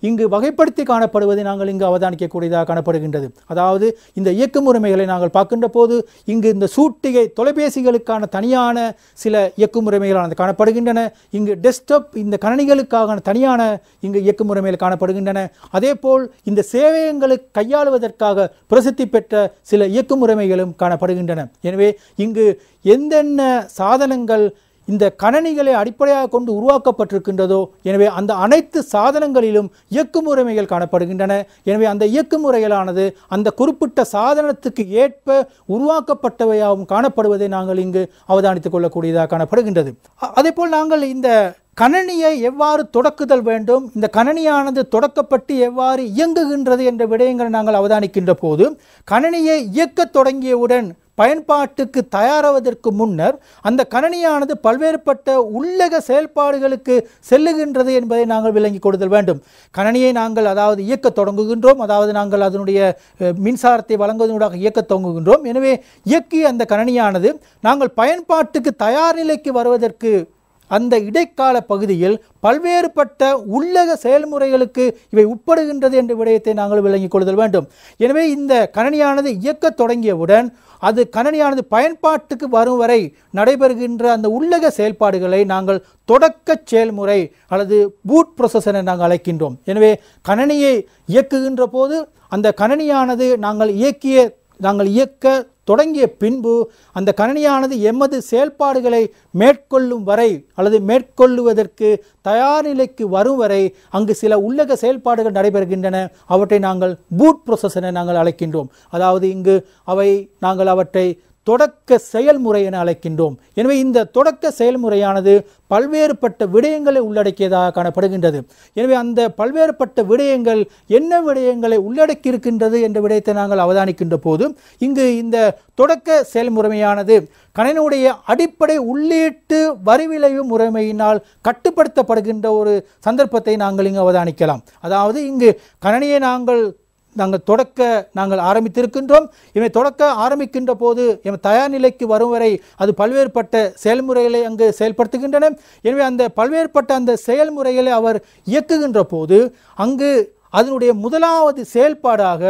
இங்கு வகைப்படுத்தி காணப்படுவதை நாங்கள் இங்கு அவதானிக்கக்கூடியதாக காணப்படுகின்றது அதாவது இந்த இயக்கு முறைமைகளை நாங்கள் பார்க்கின்ற போது இங்கு இந்த சூட்டிகை தொலைபேசிகளுக்கான தனியான சில இயக்கு முறைமைகளானது காணப்படுகின்றன இங்கு டெஸ்க்டாப் இந்த கணனிகளுக்காக தனியான இங்கு இயக்கு முறைமைகள் காணப்படுகின்றன அதேபோல் இந்த சேவையங்களை கையாளுவதற்காக பிரசித்தி பெற்ற சில இயக்கு முறைமைகளும் காணப்படுகின்றன எனவே இங்கு எந்தென்ன சாதனங்கள் இந்த கணனிகளை அடிப்படையாக கொண்டு உருவாக்கப்பட்டிருக்கின்றதோ எனவே அந்த அனைத்து சாதனங்களிலும் இயக்கு முறைமைகள் காணப்படுகின்றன எனவே அந்த இயக்கு முறைகளானது அந்த குறிப்பிட்ட சாதனத்துக்கு ஏற்ப உருவாக்கப்பட்டவையாகவும் காணப்படுவதை நாங்கள் இங்கு அவதானித்துக் கொள்ளக்கூடியதாக காணப்படுகின்றது அதேபோல் நாங்கள் இந்த கணனியை எவ்வாறு தொடக்குதல் வேண்டும் இந்த கணனியானது தொடக்கப்பட்டு எவ்வாறு இயங்குகின்றது என்ற விடயங்களை நாங்கள் அவதானிக்கின்ற போது கணனியை இயக்கத் தொடங்கியவுடன் பயன்பாட்டுக்கு தயாராவதற்கு முன்னர் அந்த கணனியானது பல்வேறுபட்ட உள்ளக செயல்பாடுகளுக்கு செல்லுகின்றது என்பதை நாங்கள் விளங்கி கொடுதல் வேண்டும் கணனியை நாங்கள் அதாவது இயக்க தொடங்குகின்றோம் அதாவது நாங்கள் அதனுடைய மின்சாரத்தை வழங்குவதனூடாக இயக்க தொடங்குகின்றோம் எனவே இயக்கிய அந்த கணனியானது நாங்கள் பயன்பாட்டுக்கு தயார் நிலைக்கு வருவதற்கு அந்த இடைக்கால பகுதியில் பல்வேறுபட்ட உள்ளக செயல்முறைகளுக்கு இவை உட்படுகின்றது என்ற விடயத்தை நாங்கள் விளங்கிக் கொள்ளுதல் வேண்டும் எனவே இந்த கணனியானது இயக்கத் தொடங்கியவுடன் அது கணனியானது பயன்பாட்டுக்கு வரும் வரை நடைபெறுகின்ற அந்த உள்ளக செயல்பாடுகளை நாங்கள் தொடக்க செயல்முறை அல்லது பூட் ப்ரொசஸ் என நாங்கள் அழைக்கின்றோம் எனவே கணனியை இயக்குகின்ற போது அந்த கணனியானது நாங்கள் இயக்கிய நாங்கள் இயக்க தொடங்கிய பின்பு அந்த கணினியானது எமது செயல்பாடுகளை மேற்கொள்ளும் வரை அல்லது மேற்கொள்ளுவதற்கு தயார் நிலைக்கு வரும் வரை அங்கு சில உள்ளக செயல்பாடுகள் நடைபெறுகின்றன அவற்றை நாங்கள் பூட் ப்ரொசஸ் என நாங்கள் அழைக்கின்றோம் அதாவது இங்கு அவை நாங்கள் அவற்றை தொடக்க செயல்முறை என அழைக்கின்றோம் எனவே இந்த தொடக்க செயல்முறையானது பல்வேறுபட்ட விடயங்களை உள்ளடக்கியதாக காணப்படுகின்றது எனவே அந்த பல்வேறுபட்ட விடயங்கள் என்ன விடயங்களை உள்ளடக்கி இருக்கின்றது என்ற விடயத்தை நாங்கள் அவதானிக்கின்ற போது இங்கு இந்த தொடக்க செயல்முறைமையானது கணினுடைய அடிப்படை உள்ளீட்டு வரிவிளைவு முறைமையினால் கட்டுப்படுத்தப்படுகின்ற ஒரு சந்தர்ப்பத்தை நாங்கள் இங்கு அவதானிக்கலாம் அதாவது இங்கு கணினியை நாங்கள் நாங்கள் தொடக்க நாங்கள் ஆரம்பித்திருக்கின்றோம் இவை தொடக்க ஆரம்பிக்கின்ற போது எம் தயார் நிலைக்கு வரும் வரை அது பல்வேறுபட்ட செயல்முறைகளை அங்கு செயல்படுத்துகின்றன எனவே அந்த பல்வேறுபட்ட அந்த செயல்முறைகளை அவர் இயக்குகின்ற போது அங்கு அதனுடைய முதலாவது செயல்பாடாக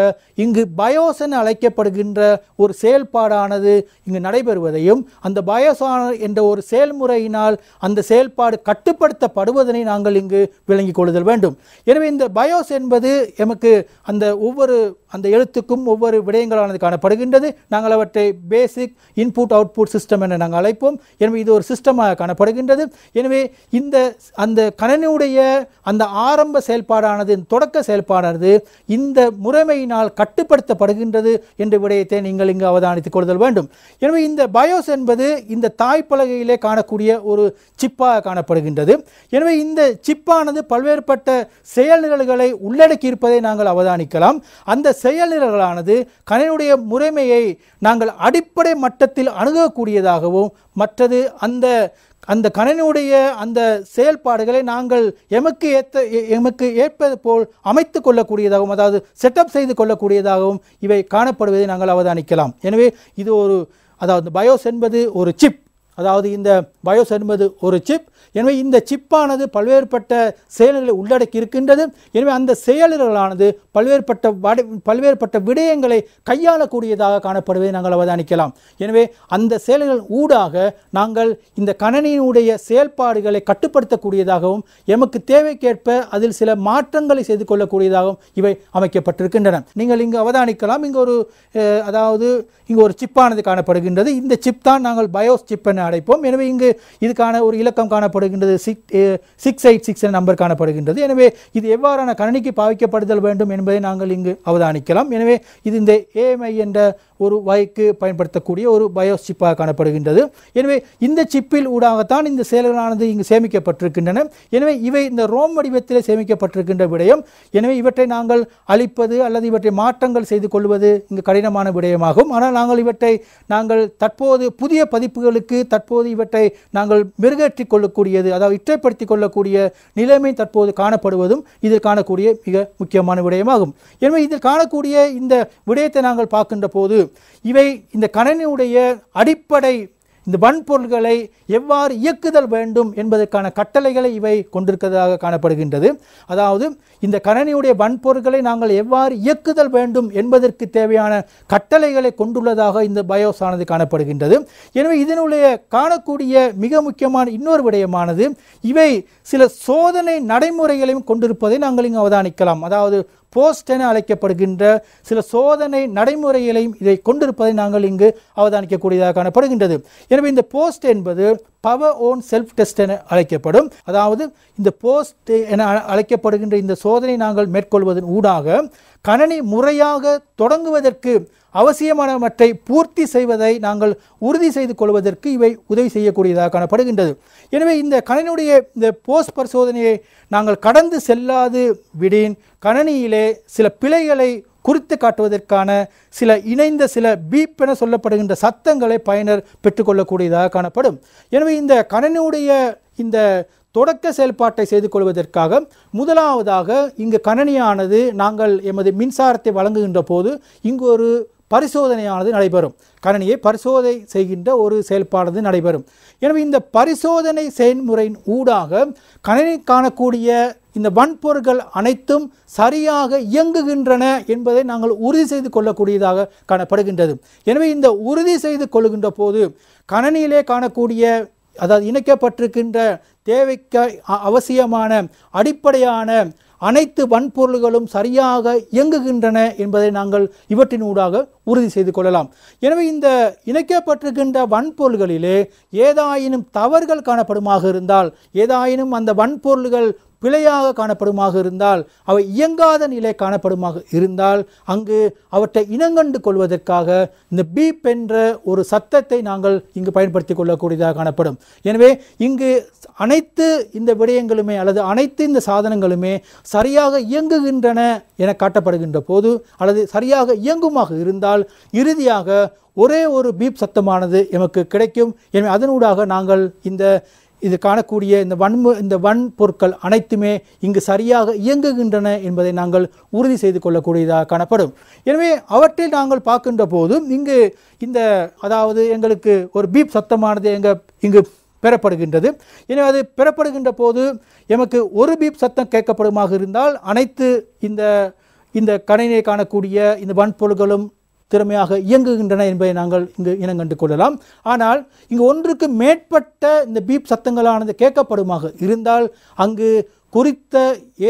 இங்கு பயோஸ் என அழைக்கப்படுகின்ற ஒரு செயல்பாடானது இங்கு நடைபெறுவதையும் அந்த பயோசான என்ற ஒரு செயல்முறையினால் அந்த செயல்பாடு கட்டுப்படுத்தப்படுவதனை நாங்கள் இங்கு விளங்கிக் கொள்ளுதல் வேண்டும் எனவே இந்த பயோஸ் என்பது எமக்கு அந்த ஒவ்வொரு அந்த எழுத்துக்கும் ஒவ்வொரு விடயங்களானது காணப்படுகின்றது நாங்கள் அவற்றை பேசிக் இன்புட் அவுட்புட் சிஸ்டம் என நாங்கள் அழைப்போம் எனவே இது ஒரு சிஸ்டமாக காணப்படுகின்றது எனவே இந்த அந்த கணனியுடைய அந்த ஆரம்ப செயல்பாடானது தொடக்க செயல் செயல்பாடானது இந்த முறைமையினால் கட்டுப்படுத்தப்படுகின்றது என்ற விடயத்தை நீங்கள் இங்கு அவதானித்துக் கொள்தல் வேண்டும் எனவே இந்த பயோஸ் என்பது இந்த தாய்ப்பலகையிலே காணக்கூடிய ஒரு சிப்பாக காணப்படுகின்றது எனவே இந்த சிப்பானது பல்வேறுபட்ட செயல் நிரல்களை உள்ளடக்கி இருப்பதை நாங்கள் அவதானிக்கலாம் அந்த செயல் நிரல்களானது கணினுடைய முறைமையை நாங்கள் அடிப்படை மட்டத்தில் அணுகக்கூடியதாகவும் மற்றது அந்த அந்த கணனுடைய அந்த செயல்பாடுகளை நாங்கள் எமக்கு ஏற்ற எமக்கு ஏற்பது போல் அமைத்து கொள்ளக்கூடியதாகவும் அதாவது செட்டப் செய்து கொள்ளக்கூடியதாகவும் இவை காணப்படுவதை நாங்கள் அவதானிக்கலாம் எனவே இது ஒரு அதாவது பயோஸ் என்பது ஒரு சிப் அதாவது இந்த பயோஸ் என்பது ஒரு சிப் எனவே இந்த சிப்பானது பல்வேறுபட்ட செயல்களை உள்ளடக்கி இருக்கின்றது எனவே அந்த செயல்களானது பல்வேறுபட்ட வட பல்வேறுபட்ட விடயங்களை கையாளக்கூடியதாக காணப்படுவதை நாங்கள் அவதானிக்கலாம் எனவே அந்த செயல்கள் ஊடாக நாங்கள் இந்த கணனியினுடைய செயல்பாடுகளை கட்டுப்படுத்தக்கூடியதாகவும் எமக்கு தேவைக்கேற்ப அதில் சில மாற்றங்களை செய்து கொள்ளக்கூடியதாகவும் இவை அமைக்கப்பட்டிருக்கின்றன நீங்கள் இங்கு அவதானிக்கலாம் இங்கு ஒரு அதாவது இங்கு ஒரு சிப்பானது காணப்படுகின்றது இந்த சிப் தான் நாங்கள் பயோஸ் சிப் என அடைப்போம் எனவே இங்கு இதுக்கான ஒரு இலக்கம் காணப்படுகின்றது six six eight six number காணப்படுகின்றது எனவே இது எவ்வாறான கணினிக்கு பாவிக்கப்படுதல் வேண்டும் என்பதை நாங்கள் இங்கு அவதானிக்கலாம் எனவே இது இந்த ஏஎம்ஐ என்ற ஒரு வாய்க்கு பயன்படுத்தக்கூடிய ஒரு பயோ சிப்பாக காணப்படுகின்றது எனவே இந்த சிப்பில் ஊடாகத்தான் இந்த செயல்களானது இங்கு சேமிக்கப்பட்டிருக்கின்றன எனவே இவை இந்த ரோம் வடிவத்தில் சேமிக்கப்பட்டிருக்கின்ற விடயம் எனவே இவற்றை நாங்கள் அழிப்பது அல்லது இவற்றை மாற்றங்கள் செய்து கொள்வது இங்கு கடினமான விடயமாகும் ஆனால் நாங்கள் இவற்றை நாங்கள் தற்போது புதிய பதிப்புகளுக்கு தற்போது இவற்றை நாங்கள் மெருகேற்றிக் கொள்ளக்கூடியது அதாவது இற்றைப்படுத்திக் கொள்ளக்கூடிய நிலைமை தற்போது காணப்படுவதும் இதில் காணக்கூடிய மிக முக்கியமான விடயமாகும் எனவே இதில் காணக்கூடிய இந்த விடயத்தை நாங்கள் பார்க்கின்ற போது இவை இந்த கணனியுடைய அடிப்படை இந்த வன்பொருள்களை எவ்வாறு இயக்குதல் வேண்டும் என்பதற்கான கட்டளைகளை இவை கொண்டிருக்கிறதாக காணப்படுகின்றது அதாவது இந்த கணனியுடைய வன்பொருள்களை நாங்கள் எவ்வாறு இயக்குதல் வேண்டும் என்பதற்கு தேவையான கட்டளைகளை கொண்டுள்ளதாக இந்த பயோஸ் ஆனது காணப்படுகின்றது எனவே இதனுடைய காணக்கூடிய மிக முக்கியமான இன்னொரு விடயமானது இவை சில சோதனை நடைமுறைகளையும் கொண்டிருப்பதை நாங்கள் இங்கு அவதானிக்கலாம் அதாவது போஸ்ட் என அழைக்கப்படுகின்ற சில சோதனை நடைமுறைகளையும் இதை கொண்டிருப்பதை நாங்கள் இங்கு அவதானிக்கக்கூடியதாக காணப்படுகின்றது எனவே இந்த போஸ்ட் என்பது பவர் ஓன் செல்ஃப் டெஸ்ட் என அழைக்கப்படும் அதாவது இந்த போஸ்ட் என அழைக்கப்படுகின்ற இந்த சோதனை நாங்கள் மேற்கொள்வதன் ஊடாக கணனி முறையாக தொடங்குவதற்கு அவசியமானவற்றை பூர்த்தி செய்வதை நாங்கள் உறுதி செய்து கொள்வதற்கு இவை உதவி செய்யக்கூடியதாக காணப்படுகின்றது எனவே இந்த கணனியுடைய இந்த போஸ்ட் பரிசோதனையை நாங்கள் கடந்து செல்லாது விடின் கணனியிலே சில பிழைகளை குறித்து காட்டுவதற்கான சில இணைந்த சில பீப் என சொல்லப்படுகின்ற சத்தங்களை பயனர் பெற்றுக்கொள்ளக்கூடியதாக காணப்படும் எனவே இந்த கணனியுடைய இந்த தொடக்க செயல்பாட்டை செய்து கொள்வதற்காக முதலாவதாக இங்கு கணனியானது நாங்கள் எமது மின்சாரத்தை வழங்குகின்ற போது இங்கு ஒரு பரிசோதனையானது நடைபெறும் கணினியை பரிசோதனை செய்கின்ற ஒரு செயல்பானது நடைபெறும் எனவே இந்த பரிசோதனை செயல்முறையின் ஊடாக கணினி காணக்கூடிய இந்த வன்பொருட்கள் அனைத்தும் சரியாக இயங்குகின்றன என்பதை நாங்கள் உறுதி செய்து கொள்ளக்கூடியதாக காணப்படுகின்றது எனவே இந்த உறுதி செய்து கொள்கின்ற போது கணனியிலே காணக்கூடிய அதாவது இணைக்கப்பட்டிருக்கின்ற தேவைக்கு அவசியமான அடிப்படையான அனைத்து வன்பொருள்களும் சரியாக இயங்குகின்றன என்பதை நாங்கள் இவற்றின் ஊடாக உறுதி செய்து கொள்ளலாம் எனவே இந்த இணைக்கப்பட்டிருக்கின்ற வன்பொருள்களிலே ஏதாயினும் தவறுகள் காணப்படுமாக இருந்தால் ஏதாயினும் அந்த வன்பொருள்கள் பிழையாக காணப்படுமாக இருந்தால் அவை இயங்காத நிலை காணப்படுமாக இருந்தால் அங்கு அவற்றை இனங்கண்டு கொள்வதற்காக இந்த பீப் என்ற ஒரு சத்தத்தை நாங்கள் இங்கு பயன்படுத்தி கொள்ளக்கூடியதாக காணப்படும் எனவே இங்கு அனைத்து இந்த விடயங்களுமே அல்லது அனைத்து இந்த சாதனங்களுமே சரியாக இயங்குகின்றன என காட்டப்படுகின்ற போது அல்லது சரியாக இயங்குமாக இருந்தால் என்றால் இறுதியாக ஒரே ஒரு பீப் சத்தமானது எமக்கு கிடைக்கும் எனவே அதனூடாக நாங்கள் இந்த இது காணக்கூடிய இந்த வன்மு இந்த வன் பொருட்கள் அனைத்துமே இங்கு சரியாக இயங்குகின்றன என்பதை நாங்கள் உறுதி செய்து கொள்ளக்கூடியதாக காணப்படும் எனவே அவற்றை நாங்கள் பார்க்கின்ற போதும் இங்கு இந்த அதாவது எங்களுக்கு ஒரு பீப் சத்தமானது எங்கள் இங்கு பெறப்படுகின்றது எனவே அது பெறப்படுகின்ற போது எமக்கு ஒரு பீப் சத்தம் கேட்கப்படுமாக இருந்தால் அனைத்து இந்த இந்த கணினியை காணக்கூடிய இந்த வன்பொருள்களும் திறமையாக இயங்குகின்றன என்பதை நாங்கள் இங்கு இனங்கண்டு கொள்ளலாம் ஆனால் இங்கு ஒன்றுக்கு மேற்பட்ட இந்த பீப் சத்தங்களானது கேட்கப்படுமாக இருந்தால் அங்கு குறித்த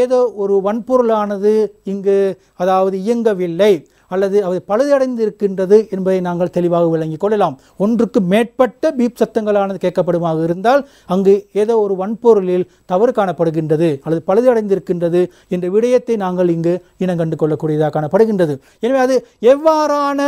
ஏதோ ஒரு வன்பொருளானது இங்கு அதாவது இயங்கவில்லை அல்லது அவை பழுதடைந்து இருக்கின்றது என்பதை நாங்கள் தெளிவாக விளங்கிக் கொள்ளலாம் ஒன்றுக்கு மேற்பட்ட பீப் சத்தங்களானது கேட்கப்படுமாக இருந்தால் அங்கு ஏதோ ஒரு வன்பொருளில் தவறு காணப்படுகின்றது அல்லது பழுதடைந்திருக்கின்றது என்ற விடயத்தை நாங்கள் இங்கு இனங்கண்டு கொள்ளக்கூடியதாக காணப்படுகின்றது எனவே அது எவ்வாறான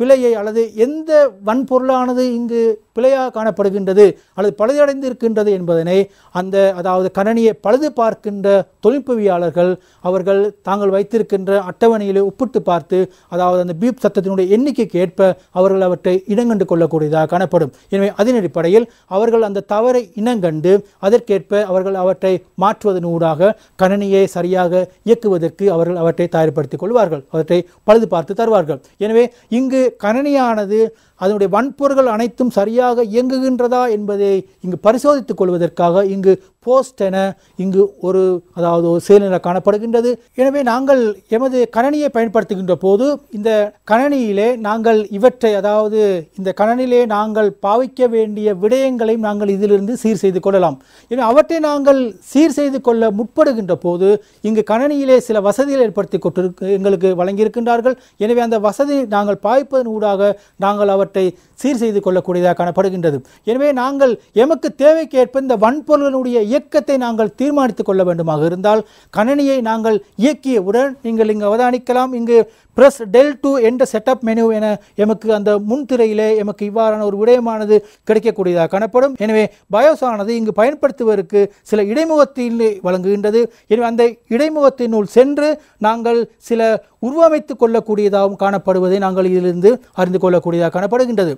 பிழையை அல்லது எந்த வன்பொருளானது இங்கு பிழையாக காணப்படுகின்றது அல்லது பழுதடைந்திருக்கின்றது என்பதனை அந்த அதாவது கணனியை பழுது பார்க்கின்ற தொழில்நுட்பவியாளர்கள் அவர்கள் தாங்கள் வைத்திருக்கின்ற அட்டவணையிலே ஒப்பிட்டு பார்த்து அதாவது அந்த பீப் சத்தத்தினுடைய எண்ணிக்கைக்கு ஏற்ப அவர்கள் அவற்றை இனங்கண்டு கொள்ளக்கூடியதாக காணப்படும் எனவே அதன் அடிப்படையில் அவர்கள் அந்த தவறை இனங்கண்டு அதற்கேற்ப அவர்கள் அவற்றை மாற்றுவதன் ஊடாக கணனியை சரியாக இயக்குவதற்கு அவர்கள் அவற்றை தயார்படுத்திக் கொள்வார்கள் அவற்றை பழுது பார்த்து தருவார்கள் எனவே இங்கு கணனியானது அதனுடைய வன்பொருள்கள் அனைத்தும் சரியாக சரியாக இயங்குகின்றதா என்பதை இங்கு பரிசோதித்துக் கொள்வதற்காக இங்கு போஸ்ட் என இங்கு ஒரு அதாவது ஒரு செயல்நிலை காணப்படுகின்றது எனவே நாங்கள் எமது கணனியை பயன்படுத்துகின்ற போது இந்த கணனியிலே நாங்கள் இவற்றை அதாவது இந்த கணனிலே நாங்கள் பாவிக்க வேண்டிய விடயங்களையும் நாங்கள் இதிலிருந்து சீர் செய்து கொள்ளலாம் எனவே அவற்றை நாங்கள் சீர் செய்து கொள்ள முற்படுகின்ற போது இங்கு கணனியிலே சில வசதிகள் ஏற்படுத்தி கொண்டிருக்கு எங்களுக்கு வழங்கியிருக்கின்றார்கள் எனவே அந்த வசதி நாங்கள் பாய்ப்பதன் ஊடாக நாங்கள் அவற்றை சீர் செய்து கொள்ளக்கூடியதாக காணப்படுகின்றது எனவே நாங்கள் எமக்கு தேவைக்கேற்ப இந்த வன்பொருளினுடைய இயக்கத்தை நாங்கள் தீர்மானித்துக் கொள்ள வேண்டுமாக இருந்தால் கணினியை நாங்கள் இயக்கியவுடன் நீங்கள் இங்கு அவதானிக்கலாம் இங்கு ப்ரெஸ் டெல் டூ என்ற செட்டப் மெனு என எமக்கு அந்த முன்திரையிலே எமக்கு இவ்வாறான ஒரு விடயமானது கிடைக்கக்கூடியதாக காணப்படும் எனவே பயோசானது இங்கு பயன்படுத்துவதற்கு சில இடைமுகத்தில் வழங்குகின்றது எனவே அந்த இடைமுகத்தினுள் சென்று நாங்கள் சில உருவமைத்துக் கொள்ளக்கூடியதாகவும் காணப்படுவதை நாங்கள் இதிலிருந்து அறிந்து கொள்ளக்கூடியதாக காணப்படுகின்றது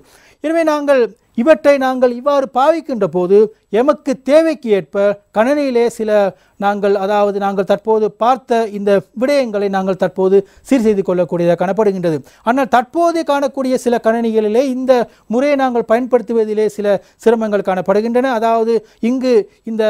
எனவே நாங்கள் இவற்றை நாங்கள் இவ்வாறு பாவிக்கின்ற போது எமக்கு தேவைக்கு ஏற்ப கணனியிலே சில நாங்கள் அதாவது நாங்கள் தற்போது பார்த்த இந்த விடயங்களை நாங்கள் தற்போது சீர் செய்து கொள்ளக்கூடியதாக காணப்படுகின்றது ஆனால் தற்போது காணக்கூடிய சில கணனிகளிலே இந்த முறையை நாங்கள் பயன்படுத்துவதிலே சில சிரமங்கள் காணப்படுகின்றன அதாவது இங்கு இந்த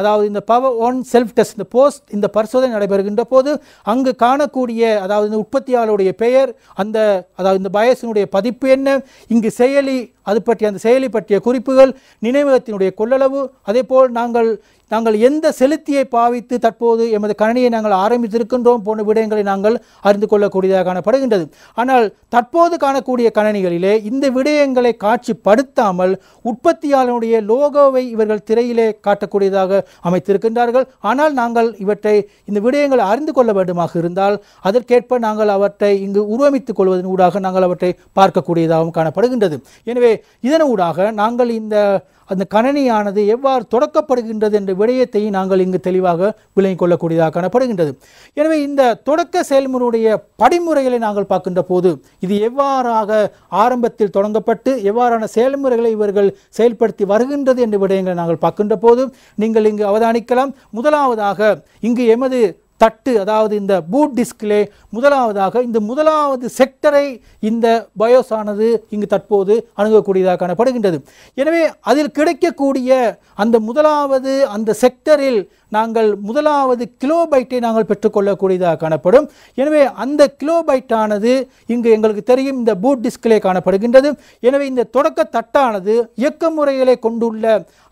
அதாவது இந்த பவர் ஒன் செல்ஃப் டெஸ்ட் இந்த போஸ்ட் இந்த பரிசோதனை நடைபெறுகின்ற போது அங்கு காணக்கூடிய அதாவது இந்த உற்பத்தியாளருடைய பெயர் அந்த அதாவது இந்த பயசினுடைய பதிப்பு என்ன இங்கு செயலி அது பற்றிய அந்த செயலி பற்றிய குறிப்புகள் நினைவகத்தினுடைய கொள்ளளவு அதேபோல் நாங்கள் நாங்கள் எந்த செலுத்தியை பாவித்து தற்போது எமது கணனியை நாங்கள் ஆரம்பித்திருக்கின்றோம் போன்ற விடயங்களை நாங்கள் அறிந்து கொள்ளக்கூடியதாக காணப்படுகின்றது ஆனால் தற்போது காணக்கூடிய கணனிகளிலே இந்த விடயங்களை காட்சிப்படுத்தாமல் உற்பத்தியாளனுடைய லோகோவை இவர்கள் திரையிலே காட்டக்கூடியதாக அமைத்திருக்கின்றார்கள் ஆனால் நாங்கள் இவற்றை இந்த விடயங்களை அறிந்து கொள்ள வேண்டுமாக இருந்தால் அதற்கேற்ப நாங்கள் அவற்றை இங்கு உருவமைத்துக் கொள்வதன் ஊடாக நாங்கள் அவற்றை பார்க்கக்கூடியதாகவும் காணப்படுகின்றது எனவே இதனூடாக நாங்கள் இந்த அந்த கணனியானது எவ்வாறு தொடக்கப்படுகின்றது என்ற விடயத்தை நாங்கள் இங்கு தெளிவாக விளங்கிக் கொள்ளக்கூடியதாக காணப்படுகின்றது எனவே இந்த தொடக்க செயல்முறையுடைய படிமுறைகளை நாங்கள் பார்க்கின்ற போது இது எவ்வாறாக ஆரம்பத்தில் தொடங்கப்பட்டு எவ்வாறான செயல்முறைகளை இவர்கள் செயல்படுத்தி வருகின்றது என்ற விடயங்களை நாங்கள் பார்க்கின்ற போது நீங்கள் இங்கு அவதானிக்கலாம் முதலாவதாக இங்கு எமது தட்டு அதாவது இந்த பூட் டிஸ்கிலே முதலாவதாக இந்த முதலாவது செக்டரை இந்த பயோஸானது இங்கு தற்போது அணுகக்கூடியதாக காணப்படுகின்றது எனவே அதில் கிடைக்கக்கூடிய அந்த முதலாவது அந்த செக்டரில் நாங்கள் முதலாவது கிலோபைட்டை நாங்கள் பெற்றுக்கொள்ளக்கூடியதாக காணப்படும் எனவே அந்த கிலோபைட்டானது இங்கு எங்களுக்கு தெரியும் இந்த பூட் டிஸ்கிலே காணப்படுகின்றது எனவே இந்த தொடக்க தட்டானது இயக்க முறைகளை கொண்டுள்ள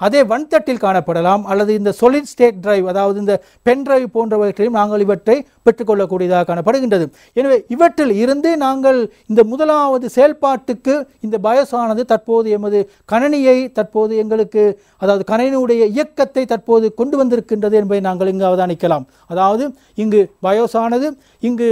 அதே வன்தட்டில் காணப்படலாம் அல்லது இந்த சொலிட் ஸ்டேட் டிரைவ் அதாவது இந்த பென் டிரைவ் போன்றவற்றையும் நாங்கள் இவற்றை பெற்றுக்கொள்ளக்கூடியதாக காணப்படுகின்றது எனவே இவற்றில் இருந்து நாங்கள் இந்த முதலாவது செயல்பாட்டுக்கு இந்த பயசானது தற்போது எமது கணனியை தற்போது எங்களுக்கு அதாவது கணனியுடைய இயக்கத்தை தற்போது கொண்டு வந்திருக்கின்றது இருக்கிறது என்பதை நாங்கள் இங்கு அவதானிக்கலாம் அதாவது இங்கு பயோஸானது இங்கு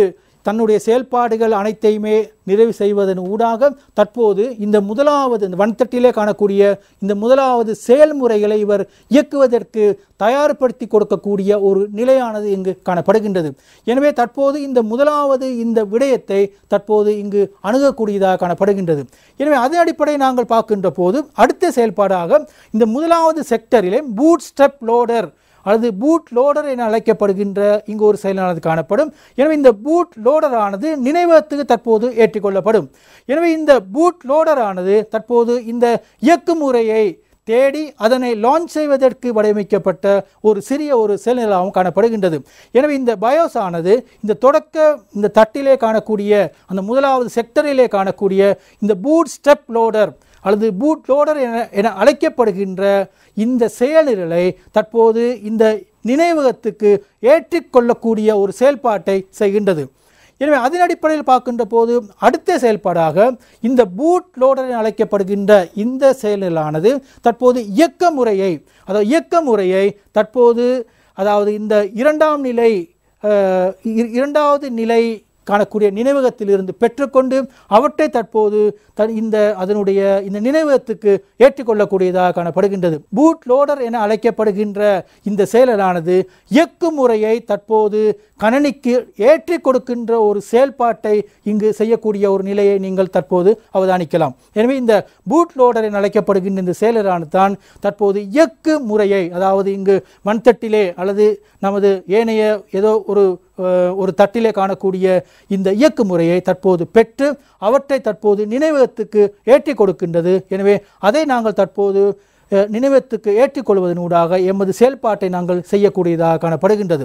தன்னுடைய செயல்பாடுகள் அனைத்தையுமே நிறைவு செய்வதன் ஊடாக தற்போது இந்த முதலாவது இந்த வன்தட்டிலே காணக்கூடிய இந்த முதலாவது செயல்முறைகளை இவர் இயக்குவதற்கு தயார்படுத்தி கொடுக்கக்கூடிய ஒரு நிலையானது இங்கு காணப்படுகின்றது எனவே தற்போது இந்த முதலாவது இந்த விடயத்தை தற்போது இங்கு அணுகக்கூடியதாக காணப்படுகின்றது எனவே அதன் அடிப்படையை நாங்கள் பார்க்கின்ற போது அடுத்த செயல்பாடாக இந்த முதலாவது செக்டரிலே பூட் ஸ்டெப் லோடர் அல்லது பூட் லோடர் என அழைக்கப்படுகின்ற இங்கு ஒரு செயலானது காணப்படும் எனவே இந்த பூட் லோடர் ஆனது நினைவகத்துக்கு தற்போது ஏற்றிக்கொள்ளப்படும் எனவே இந்த பூட் லோடர் ஆனது தற்போது இந்த இயக்கு முறையை தேடி அதனை லான்ச் செய்வதற்கு வடிவமைக்கப்பட்ட ஒரு சிறிய ஒரு செயல்நிலாவும் காணப்படுகின்றது எனவே இந்த பயோஸ் ஆனது இந்த தொடக்க இந்த தட்டிலே காணக்கூடிய அந்த முதலாவது செக்டரிலே காணக்கூடிய இந்த பூட் ஸ்டெப் லோடர் அல்லது பூட் லோடர் என என அழைக்கப்படுகின்ற இந்த செயலிகளை தற்போது இந்த நினைவகத்துக்கு ஏற்றிக்கொள்ளக்கூடிய ஒரு செயல்பாட்டை செய்கின்றது எனவே அதன் அடிப்படையில் பார்க்கின்ற போது அடுத்த செயல்பாடாக இந்த பூட் லோடர் என அழைக்கப்படுகின்ற இந்த செயலானது தற்போது இயக்க முறையை அதாவது இயக்க முறையை தற்போது அதாவது இந்த இரண்டாம் நிலை இரண்டாவது நிலை காணக்கூடிய நினைவகத்திலிருந்து பெற்றுக்கொண்டு அவற்றை தற்போது த இந்த அதனுடைய இந்த நினைவகத்துக்கு ஏற்றுக்கொள்ளக்கூடியதாக காணப்படுகின்றது பூட் லோடர் என அழைக்கப்படுகின்ற இந்த செயலரானது இயக்கு முறையை தற்போது கணனிக்கு ஏற்றி கொடுக்கின்ற ஒரு செயல்பாட்டை இங்கு செய்யக்கூடிய ஒரு நிலையை நீங்கள் தற்போது அவதானிக்கலாம் எனவே இந்த பூட் லோடர் என அழைக்கப்படுகின்ற இந்த செயலரானது தான் தற்போது இயக்கு முறையை அதாவது இங்கு மண்தட்டிலே அல்லது நமது ஏனைய ஏதோ ஒரு ஒரு தட்டிலே காணக்கூடிய இந்த இயக்கு முறையை தற்போது பெற்று அவற்றை தற்போது நினைவகத்துக்கு ஏற்றி கொடுக்கின்றது எனவே அதை நாங்கள் தற்போது நினைவத்துக்கு ஏற்றிக்கொள்வதனூடாக எமது செயல்பாட்டை நாங்கள் செய்யக்கூடியதாக காணப்படுகின்றது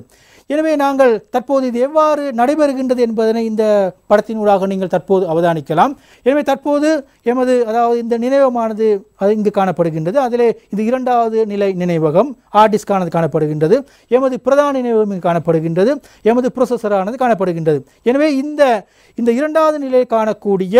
எனவே நாங்கள் தற்போது இது எவ்வாறு நடைபெறுகின்றது என்பதனை இந்த படத்தினூடாக நீங்கள் தற்போது அவதானிக்கலாம் எனவே தற்போது எமது அதாவது இந்த நினைவமானது அது இங்கு காணப்படுகின்றது அதிலே இது இரண்டாவது நிலை நினைவகம் ஆர்டிஸ்கானது காணப்படுகின்றது எமது பிரதான நினைவகம் இங்கு காணப்படுகின்றது எமது ப்ரொசஸரானது காணப்படுகின்றது எனவே இந்த இந்த இரண்டாவது நிலையை காணக்கூடிய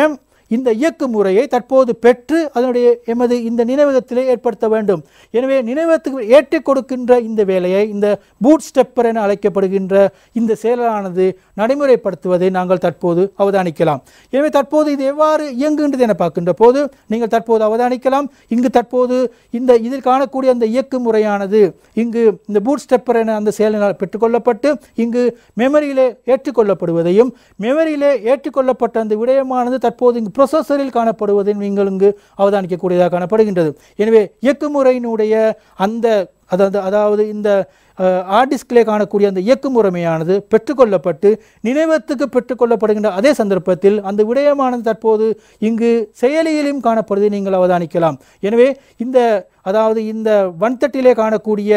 இந்த இயக்க முறையை தற்போது பெற்று அதனுடைய எமது இந்த நினைவகத்திலே ஏற்படுத்த வேண்டும் எனவே நினைவகத்துக்கு ஏற்றி கொடுக்கின்ற இந்த வேலையை இந்த பூட் ஸ்டெப்பர் என அழைக்கப்படுகின்ற இந்த செயலானது நடைமுறைப்படுத்துவதை நாங்கள் தற்போது அவதானிக்கலாம் எனவே தற்போது இது எவ்வாறு இயங்குகின்றது என பார்க்கின்ற போது நீங்கள் தற்போது அவதானிக்கலாம் இங்கு தற்போது இந்த இதில் காணக்கூடிய அந்த இயக்க முறையானது இங்கு இந்த பூட் ஸ்டெப்பர் என அந்த செயலினால் பெற்றுக்கொள்ளப்பட்டு இங்கு மெமரியிலே ஏற்றுக்கொள்ளப்படுவதையும் மெமரியிலே ஏற்றுக்கொள்ளப்பட்ட அந்த விடயமானது தற்போது இங்கு ப்ரொசஸரில் காணப்படுவதை நீங்கள் இங்கு அவதானிக்கக்கூடியதாக காணப்படுகின்றது எனவே இயக்குமுறையினுடைய அந்த அதாவது அதாவது இந்த ஆர்டிஸ்கிலே காணக்கூடிய அந்த இயக்குமுறைமையானது பெற்றுக்கொள்ளப்பட்டு நினைவத்துக்கு பெற்றுக்கொள்ளப்படுகின்ற அதே சந்தர்ப்பத்தில் அந்த விடயமானது தற்போது இங்கு செயலியிலும் காணப்படுவதை நீங்கள் அவதானிக்கலாம் எனவே இந்த அதாவது இந்த வன்தட்டிலே காணக்கூடிய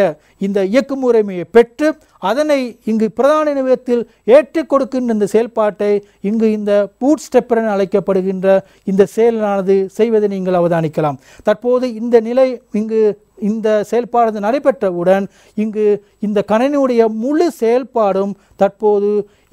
இந்த இயக்கு முறைமையை பெற்று அதனை இங்கு பிரதான நிலையத்தில் ஏற்றுக் கொடுக்கின்ற இந்த செயல்பாட்டை இங்கு இந்த பூட் ஸ்டெப்பர் என அழைக்கப்படுகின்ற இந்த செயலானது செய்வதை நீங்கள் அவதானிக்கலாம் தற்போது இந்த நிலை இங்கு இந்த செயல்பாடு நடைபெற்றவுடன் இங்கு இந்த கணினியுடைய முழு செயல்பாடும் தற்போது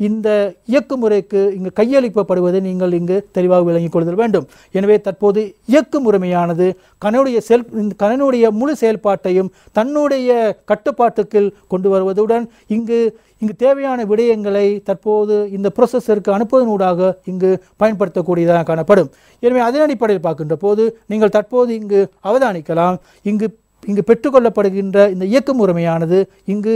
இந்த இயக்குமுறைக்கு இங்கு கையளிக்கப்படுவதை நீங்கள் இங்கு தெளிவாக விளங்கிக் கொள்ளுதல் வேண்டும் எனவே தற்போது இயக்கு முறைமையானது கணனுடைய செல் கணனுடைய முழு செயல்பாட்டையும் தன்னுடைய கட்டுப்பாட்டுக்குள் கொண்டு வருவதுடன் இங்கு இங்கு தேவையான விடயங்களை தற்போது இந்த ப்ரொசஸருக்கு அனுப்புவதனூடாக இங்கு பயன்படுத்தக்கூடியதாக காணப்படும் எனவே அதன் அடிப்படையில் பார்க்கின்ற போது நீங்கள் தற்போது இங்கு அவதானிக்கலாம் இங்கு இங்கு பெற்றுக்கொள்ளப்படுகின்ற இந்த இயக்க முறைமையானது இங்கு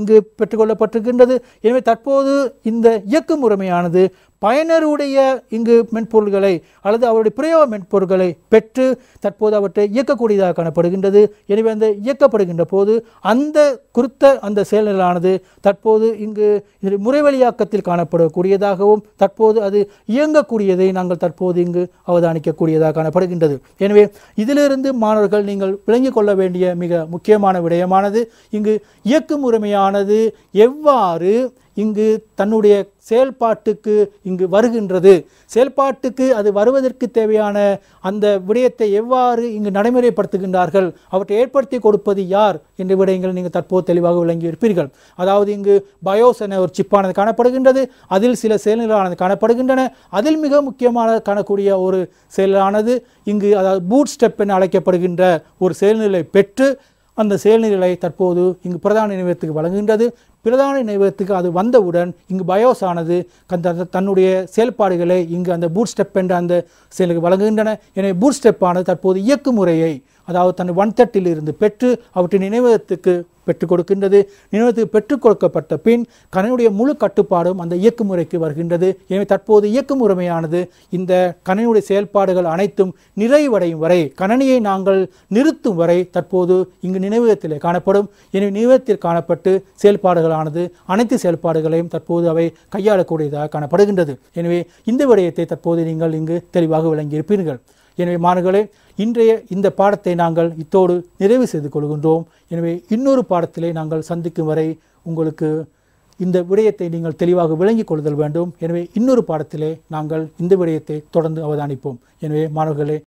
இங்கு பெற்றுக்கொள்ளப்பட்டிருக்கின்றது எனவே தற்போது இந்த இயக்க முறைமையானது பயனருடைய இங்கு மென்பொருள்களை அல்லது அவருடைய பிரயோக மென்பொருள்களை பெற்று தற்போது அவற்றை இயக்கக்கூடியதாக காணப்படுகின்றது எனவே அந்த இயக்கப்படுகின்ற போது அந்த குறித்த அந்த செயல்நிலானது தற்போது இங்கு முறைவழியாக்கத்தில் காணப்படக்கூடியதாகவும் தற்போது அது இயங்கக்கூடியதை நாங்கள் தற்போது இங்கு அவதானிக்கக்கூடியதாக காணப்படுகின்றது எனவே இதிலிருந்து மாணவர்கள் நீங்கள் விளங்கிக் கொள்ள வேண்டிய மிக முக்கியமான விடயமானது இங்கு இயக்கு முறைமையானது எவ்வாறு இங்கு தன்னுடைய செயல்பாட்டுக்கு இங்கு வருகின்றது செயல்பாட்டுக்கு அது வருவதற்கு தேவையான அந்த விடயத்தை எவ்வாறு இங்கு நடைமுறைப்படுத்துகின்றார்கள் அவற்றை ஏற்படுத்தி கொடுப்பது யார் என்ற விடயங்கள் நீங்கள் தற்போது தெளிவாக விளங்கியிருப்பீர்கள் அதாவது இங்கு பயோஸ் என ஒரு சிப்பானது காணப்படுகின்றது அதில் சில செயல்களானது காணப்படுகின்றன அதில் மிக முக்கியமான காணக்கூடிய ஒரு செயலானது இங்கு அதாவது பூட் ஸ்டெப் என அழைக்கப்படுகின்ற ஒரு செயல்நிலை பெற்று அந்த செயல்நிலை தற்போது இங்கு பிரதான நிலையத்துக்கு வழங்குகின்றது பிரதான நினைவகத்துக்கு அது வந்தவுடன் இங்கு பயோஸ் ஆனது அந்த தன்னுடைய செயல்பாடுகளை இங்கு அந்த பூட் ஸ்டெப் என்ற அந்த செயலுக்கு வழங்குகின்றன எனவே பூட் ஸ்டெப் ஆனது தற்போது இயக்கு முறையை அதாவது தன் ஒன் இருந்து பெற்று அவற்றின் நினைவகத்துக்கு பெற்றுக் கொடுக்கின்றது நினைவகத்துக்கு பெற்றுக் கொடுக்கப்பட்ட பின் கணனுடைய முழு கட்டுப்பாடும் அந்த இயக்குமுறைக்கு வருகின்றது எனவே தற்போது இயக்கு முறைமையானது இந்த கணனுடைய செயல்பாடுகள் அனைத்தும் நிறைவடையும் வரை கணனியை நாங்கள் நிறுத்தும் வரை தற்போது இங்கு நினைவகத்திலே காணப்படும் எனவே நினைவகத்தில் காணப்பட்டு செயல்பாடுகளானது அனைத்து செயல்பாடுகளையும் தற்போது அவை கையாளக்கூடியதாக காணப்படுகின்றது எனவே இந்த விடயத்தை தற்போது நீங்கள் இங்கு தெளிவாக விளங்கியிருப்பீர்கள் எனவே மாணவர்களே இன்றைய இந்த பாடத்தை நாங்கள் இத்தோடு நிறைவு செய்து கொள்கின்றோம் எனவே இன்னொரு பாடத்திலே நாங்கள் சந்திக்கும் வரை உங்களுக்கு இந்த விடயத்தை நீங்கள் தெளிவாக விளங்கிக் கொள்ளுதல் வேண்டும் எனவே இன்னொரு பாடத்திலே நாங்கள் இந்த விடயத்தை தொடர்ந்து அவதானிப்போம் எனவே மாணவர்களே